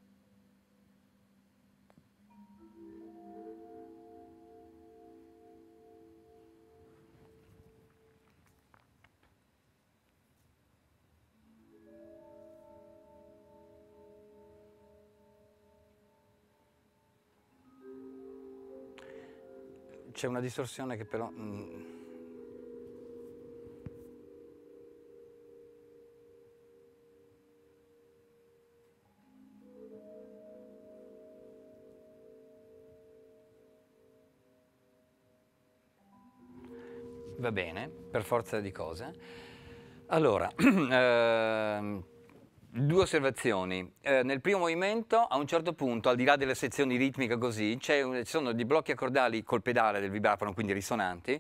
c'è una distorsione che però... Mm, va bene, per forza di cose. Allora, ehm, Due osservazioni. Eh, nel primo movimento, a un certo punto, al di là delle sezioni ritmiche così, un, ci sono dei blocchi accordali col pedale del vibrafono, quindi risonanti,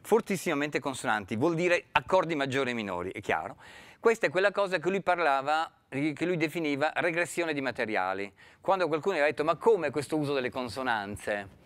fortissimamente consonanti, vuol dire accordi maggiori e minori, è chiaro. Questa è quella cosa che lui parlava, che lui definiva regressione di materiali. Quando qualcuno gli ha detto ma come questo uso delle consonanze?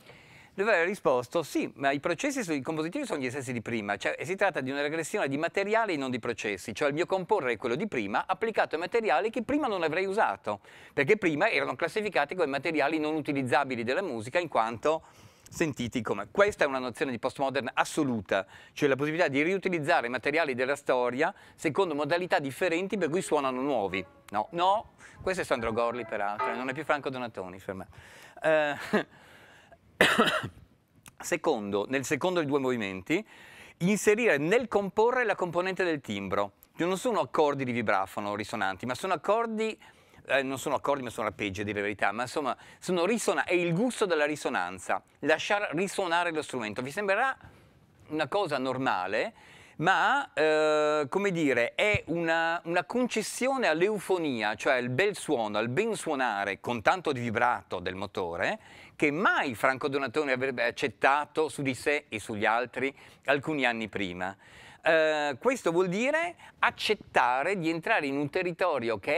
deve aver risposto sì, ma i processi sui compositivi sono gli stessi di prima, cioè si tratta di una regressione di materiali e non di processi, cioè il mio comporre è quello di prima applicato a materiali che prima non avrei usato, perché prima erano classificati come materiali non utilizzabili della musica in quanto sentiti come questa è una nozione di postmodern assoluta, cioè la possibilità di riutilizzare materiali della storia secondo modalità differenti per cui suonano nuovi. No, no, questo è Sandro Gorli peraltro, non è più Franco Donatoni per me. Eh, Secondo, nel secondo dei due movimenti, inserire nel comporre la componente del timbro, non sono accordi di vibrafono risonanti, ma sono accordi, eh, non sono accordi ma sono arpeggi di verità, ma insomma sono risona- è il gusto della risonanza, lasciar risuonare lo strumento. Vi sembrerà una cosa normale, ma eh, come dire, è una, una concessione all'eufonia, cioè al bel suono, al ben suonare con tanto di vibrato del motore, che mai Franco Donatoni avrebbe accettato su di sé e sugli altri alcuni anni prima. Eh, questo vuol dire accettare di entrare in un territorio che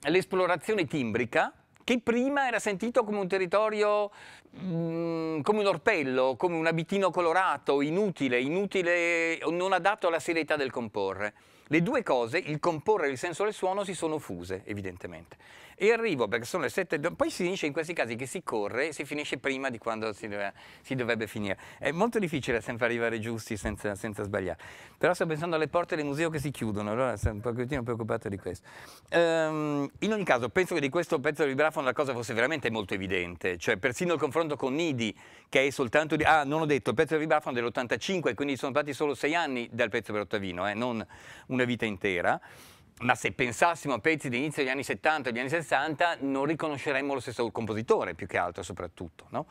è l'esplorazione timbrica, che prima era sentito come un territorio, mh, mm, come un orpello, come un abitino colorato, inutile, inutile, non adatto alla serietà del comporre. Le due cose, il comporre e il senso del suono, si sono fuse, evidentemente e arrivo perché sono le 7, poi si finisce in questi casi che si corre, e si finisce prima di quando si, doveva, si dovrebbe finire. È molto difficile sempre arrivare giusti senza, senza, sbagliare, però sto pensando alle porte del museo che si chiudono, allora sono un pochettino preoccupato di questo. Um, in ogni caso penso che di questo pezzo di Brafon la cosa fosse veramente molto evidente, cioè persino il confronto con Nidi che è soltanto di... Ah, non ho detto, il pezzo di Brafon dell'85, quindi sono passati solo 6 anni dal pezzo per Ottavino, eh, non una vita intera ma se pensassimo a pezzi di inizio degli anni 70 e degli anni 60 non riconosceremmo lo stesso compositore, più che altro soprattutto. No?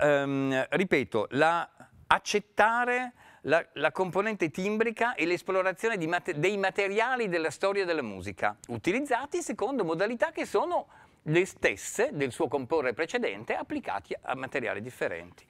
Ehm, ripeto, la, accettare la, la, componente timbrica e l'esplorazione mate, dei materiali della storia della musica, utilizzati secondo modalità che sono le stesse del suo comporre precedente applicati a materiali differenti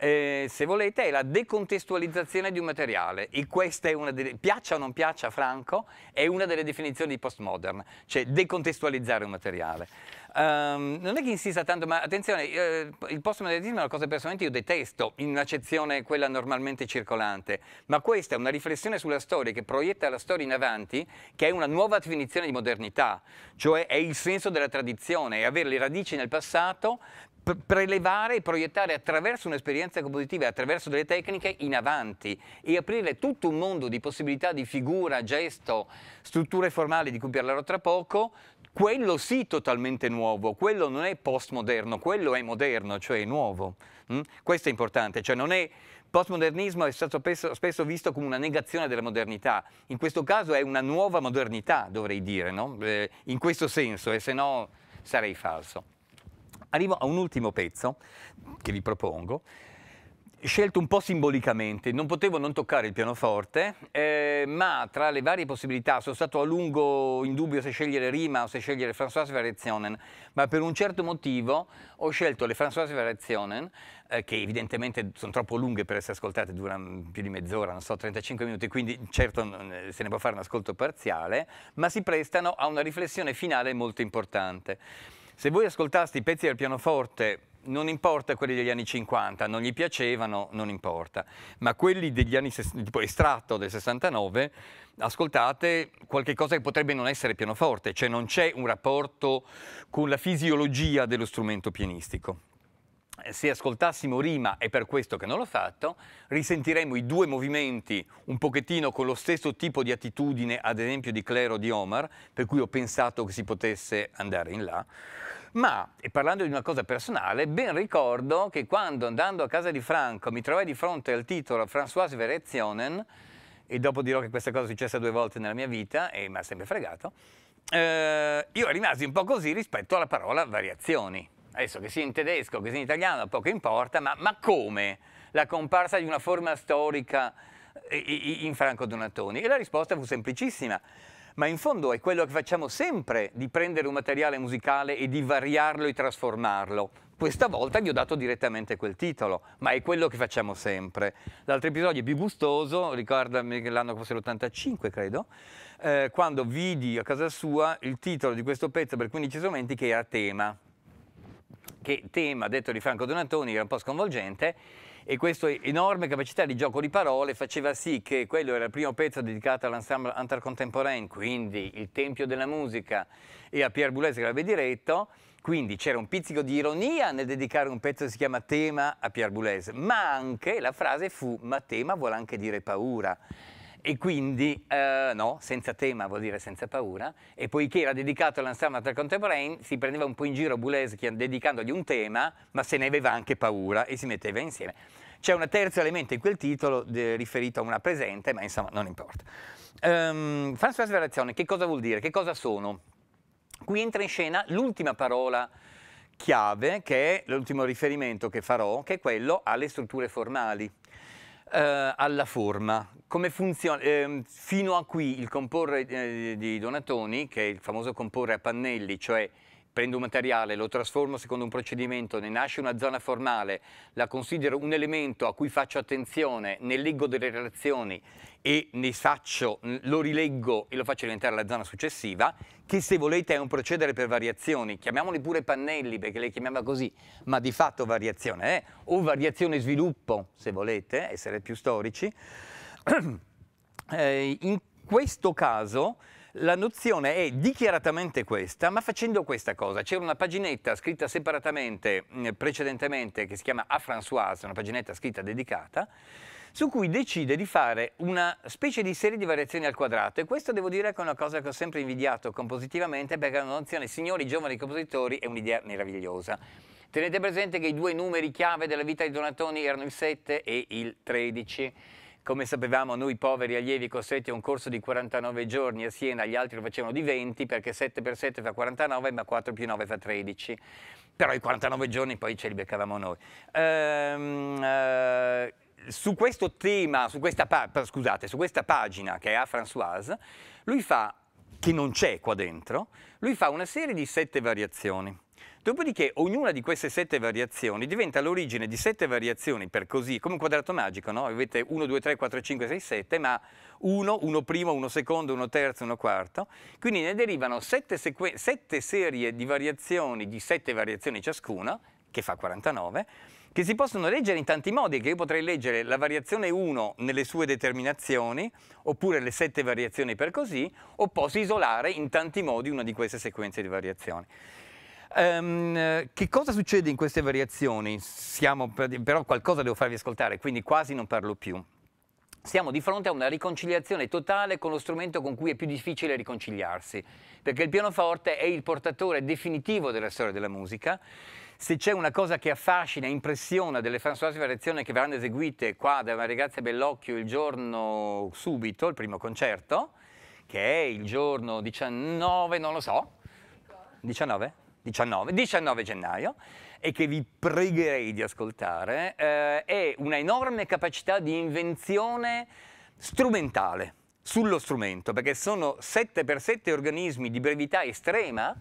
eh, se volete, è la decontestualizzazione di un materiale. E questa è una delle, piaccia o non piaccia a Franco, è una delle definizioni di postmodern, cioè decontestualizzare un materiale. Um, non è che insista tanto, ma attenzione, eh, il postmodernismo è una cosa che personalmente io detesto, in un'accezione quella normalmente circolante, ma questa è una riflessione sulla storia che proietta la storia in avanti, che è una nuova definizione di modernità, cioè è il senso della tradizione, è avere le radici nel passato prelevare e proiettare attraverso un'esperienza compositiva, attraverso delle tecniche in avanti e aprire tutto un mondo di possibilità di figura, gesto, strutture formali di cui parlerò tra poco, quello sì totalmente nuovo, quello non è postmoderno, quello è moderno, cioè nuovo. Mm? Questo è importante, cioè non è postmodernismo è stato spesso, spesso, visto come una negazione della modernità, in questo caso è una nuova modernità, dovrei dire, no? eh, in questo senso, e se no sarei falso. Arrivo a un ultimo pezzo che vi propongo, scelto un po' simbolicamente, non potevo non toccare il pianoforte, eh, ma tra le varie possibilità sono stato a lungo in dubbio se scegliere Rima o se scegliere Françoise Verrezionen, ma per un certo motivo ho scelto le Françoise Verrezionen, eh, che evidentemente sono troppo lunghe per essere ascoltate, durano più di mezz'ora, non so, 35 minuti, quindi certo se ne può fare un ascolto parziale, ma si prestano a una riflessione finale molto importante. Se voi ascoltaste i pezzi del pianoforte, non importa quelli degli anni 50, non gli piacevano, non importa, ma quelli degli anni, tipo estratto del 69, ascoltate qualche cosa che potrebbe non essere pianoforte, cioè non c'è un rapporto con la fisiologia dello strumento pianistico se ascoltassimo Rima, è per questo che non l'ho fatto, risentiremmo i due movimenti un pochettino con lo stesso tipo di attitudine, ad esempio di Clero di Omar, per cui ho pensato che si potesse andare in là. Ma, e parlando di una cosa personale, ben ricordo che quando andando a casa di Franco mi trovai di fronte al titolo Françoise Verezionen, e dopo dirò che questa cosa è successa due volte nella mia vita e mi ha sempre fregato, eh, io rimasi un po' così rispetto alla parola variazioni adesso che sia in tedesco, che sia in italiano, poco importa, ma, ma come la comparsa di una forma storica eh, in Franco Donatoni? E la risposta fu semplicissima ma in fondo è quello che facciamo sempre di prendere un materiale musicale e di variarlo e trasformarlo. Questa volta vi ho dato direttamente quel titolo, ma è quello che facciamo sempre. L'altro episodio è più gustoso, ricordami che l'anno fosse l'85 credo, eh, quando vidi a casa sua il titolo di questo pezzo per 15 momenti che era tema, che tema, detto di Franco Donatoni, era un po' sconvolgente e questa enorme capacità di gioco di parole faceva sì che quello era il primo pezzo dedicato all'ensemble Antarcontemporain, quindi il Tempio della Musica e a Pierre Boulez che l'aveva diretto, quindi c'era un pizzico di ironia nel dedicare un pezzo che si chiama Tema a Pierre Boulez, ma anche la frase fu ma tema vuole anche dire paura e quindi eh, no, senza tema vuol dire senza paura, e poiché era dedicato all'ensemble del contemporaneo si prendeva un po' in giro Boulez dedicandogli un tema, ma se ne aveva anche paura e si metteva insieme. C'è un terzo elemento in quel titolo de, riferito a una presente, ma insomma non importa. Um, François Sverazione, che cosa vuol dire? Che cosa sono? Qui entra in scena l'ultima parola chiave, che è l'ultimo riferimento che farò, che è quello alle strutture formali eh, alla forma. Come funziona? Eh, fino a qui il comporre eh, di Donatoni, che è il famoso comporre a pannelli, cioè prendo un materiale, lo trasformo secondo un procedimento, ne nasce una zona formale, la considero un elemento a cui faccio attenzione, ne leggo delle relazioni e ne faccio, lo rileggo e lo faccio diventare la zona successiva, che se volete è un procedere per variazioni, chiamiamoli pure pannelli perché le chiamava così, ma di fatto variazione, eh? o variazione sviluppo se volete, essere più storici, eh, in questo caso la nozione è dichiaratamente questa, ma facendo questa cosa. C'era una paginetta scritta separatamente mh, precedentemente che si chiama A Françoise, una paginetta scritta dedicata, su cui decide di fare una specie di serie di variazioni al quadrato e questo devo dire che è una cosa che ho sempre invidiato compositivamente perché è una nozione, signori giovani compositori, è un'idea meravigliosa. Tenete presente che i due numeri chiave della vita di Donatoni erano il 7 e il 13. Come sapevamo noi poveri allievi costretti a un corso di 49 giorni a Siena, gli altri lo facevano di 20 perché 7 per 7 fa 49 ma 4 più 9 fa 13. Però i 49 giorni poi ce li beccavamo noi. Ehm, eh, su questo tema, su questa, scusate, su questa pagina che è a Françoise, lui fa, che non c'è qua dentro, lui fa una serie di sette variazioni. Dopodiché ognuna di queste sette variazioni diventa l'origine di sette variazioni, per così, come un quadrato magico, no? Avete 1, 2, 3, 4, 5, 6, 7, ma 1, 1 primo, 1 secondo, 1 terzo, 1 quarto. Quindi ne derivano sette, sette serie di variazioni, di sette variazioni ciascuna, che fa 49, che si possono leggere in tanti modi, che io potrei leggere la variazione 1 nelle sue determinazioni, oppure le sette variazioni per così, o posso isolare in tanti modi una di queste sequenze di variazioni. Um, che cosa succede in queste variazioni? Siamo, però qualcosa devo farvi ascoltare, quindi quasi non parlo più. Siamo di fronte a una riconciliazione totale con lo strumento con cui è più difficile riconciliarsi, perché il pianoforte è il portatore definitivo della storia della musica se c'è una cosa che affascina, impressiona delle Françoise Variazione che verranno eseguite qua da una ragazza Bellocchio il giorno subito, il primo concerto, che è il giorno 19, non lo so, 19? 19, 19 gennaio e che vi pregherei di ascoltare, eh, è una enorme capacità di invenzione strumentale sullo strumento, perché sono 7x7 organismi di brevità estrema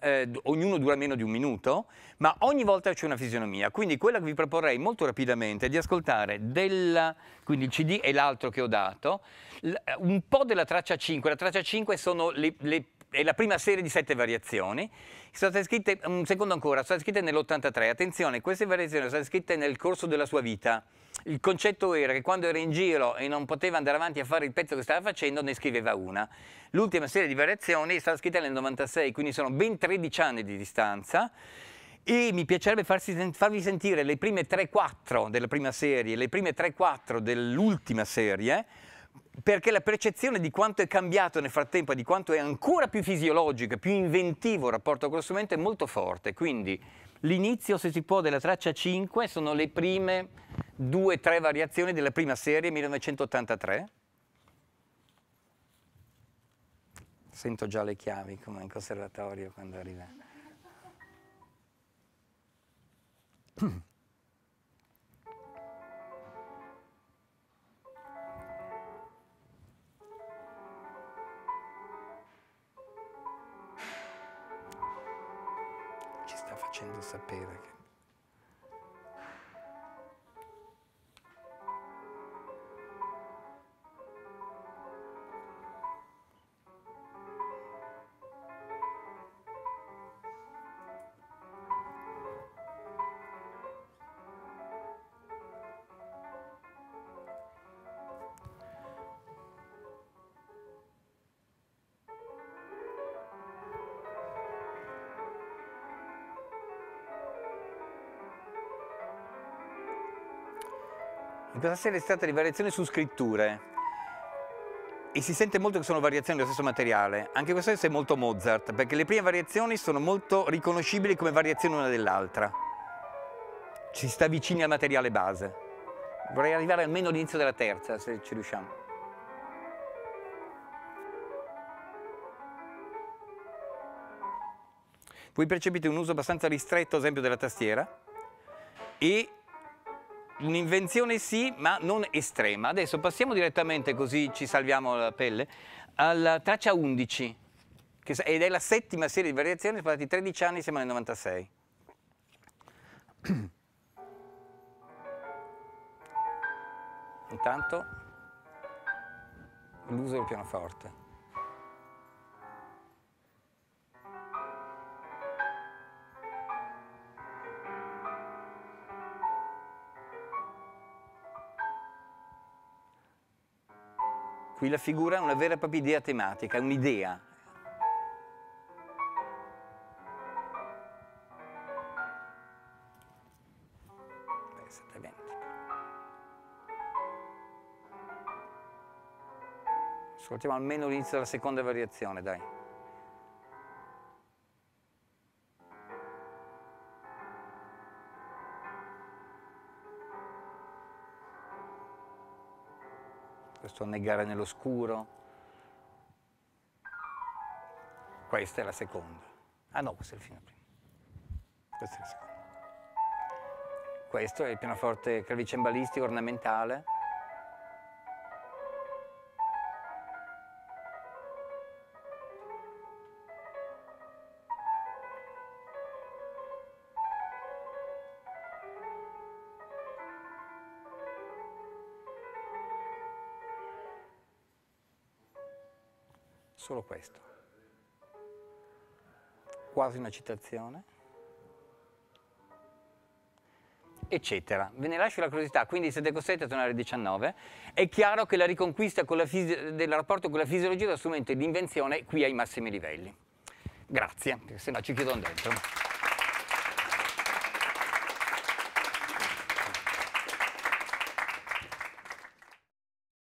eh, ognuno dura meno di un minuto, ma ogni volta c'è una fisionomia. Quindi quella che vi proporrei molto rapidamente è di ascoltare della, quindi il CD e l'altro che ho dato, eh, un po' della traccia 5. La traccia 5 sono le, le è la prima serie di sette variazioni, sono state scritte, un secondo ancora, sono state scritte nell'83. Attenzione, queste variazioni sono state scritte nel corso della sua vita il concetto era che quando era in giro e non poteva andare avanti a fare il pezzo che stava facendo, ne scriveva una. L'ultima serie di variazioni è stata scritta nel 96, quindi sono ben 13 anni di distanza e mi piacerebbe farsi, farvi sentire le prime 3-4 della prima serie, le prime 3-4 dell'ultima serie, perché la percezione di quanto è cambiato nel frattempo, e di quanto è ancora più fisiologico, e più inventivo il rapporto con lo strumento è molto forte, quindi L'inizio, se si può, della traccia 5 sono le prime due o tre variazioni della prima serie 1983. Sento già le chiavi come in conservatorio quando arriva. partindo-se pela In questa serie è stata di variazioni su scritture e si sente molto che sono variazioni dello stesso materiale. Anche questo è molto Mozart, perché le prime variazioni sono molto riconoscibili come variazioni una dell'altra. Ci sta vicini al materiale base. Vorrei arrivare almeno all'inizio della terza, se ci riusciamo. Voi percepite un uso abbastanza ristretto, ad esempio, della tastiera e un'invenzione sì, ma non estrema. Adesso passiamo direttamente, così ci salviamo la pelle, alla traccia 11, che, ed è la settima serie di variazioni, sono passati 13 anni, siamo nel 96. Intanto l'uso del pianoforte. Qui la figura è una vera e propria idea tematica, è un'idea. Ascoltiamo almeno l'inizio della seconda variazione, dai. tonnegare nell'oscuro. Questa è la seconda. Ah no, questo è il fine prima. Questa è la seconda. Questo è il pianoforte clavicembalistico ornamentale. solo questo. Quasi una citazione. Eccetera. Ve ne lascio la curiosità, quindi siete costretti a tornare al 19. È chiaro che la riconquista del rapporto con la fisiologia è strumento di invenzione qui ai massimi livelli. Grazie, se no ci chiudono dentro.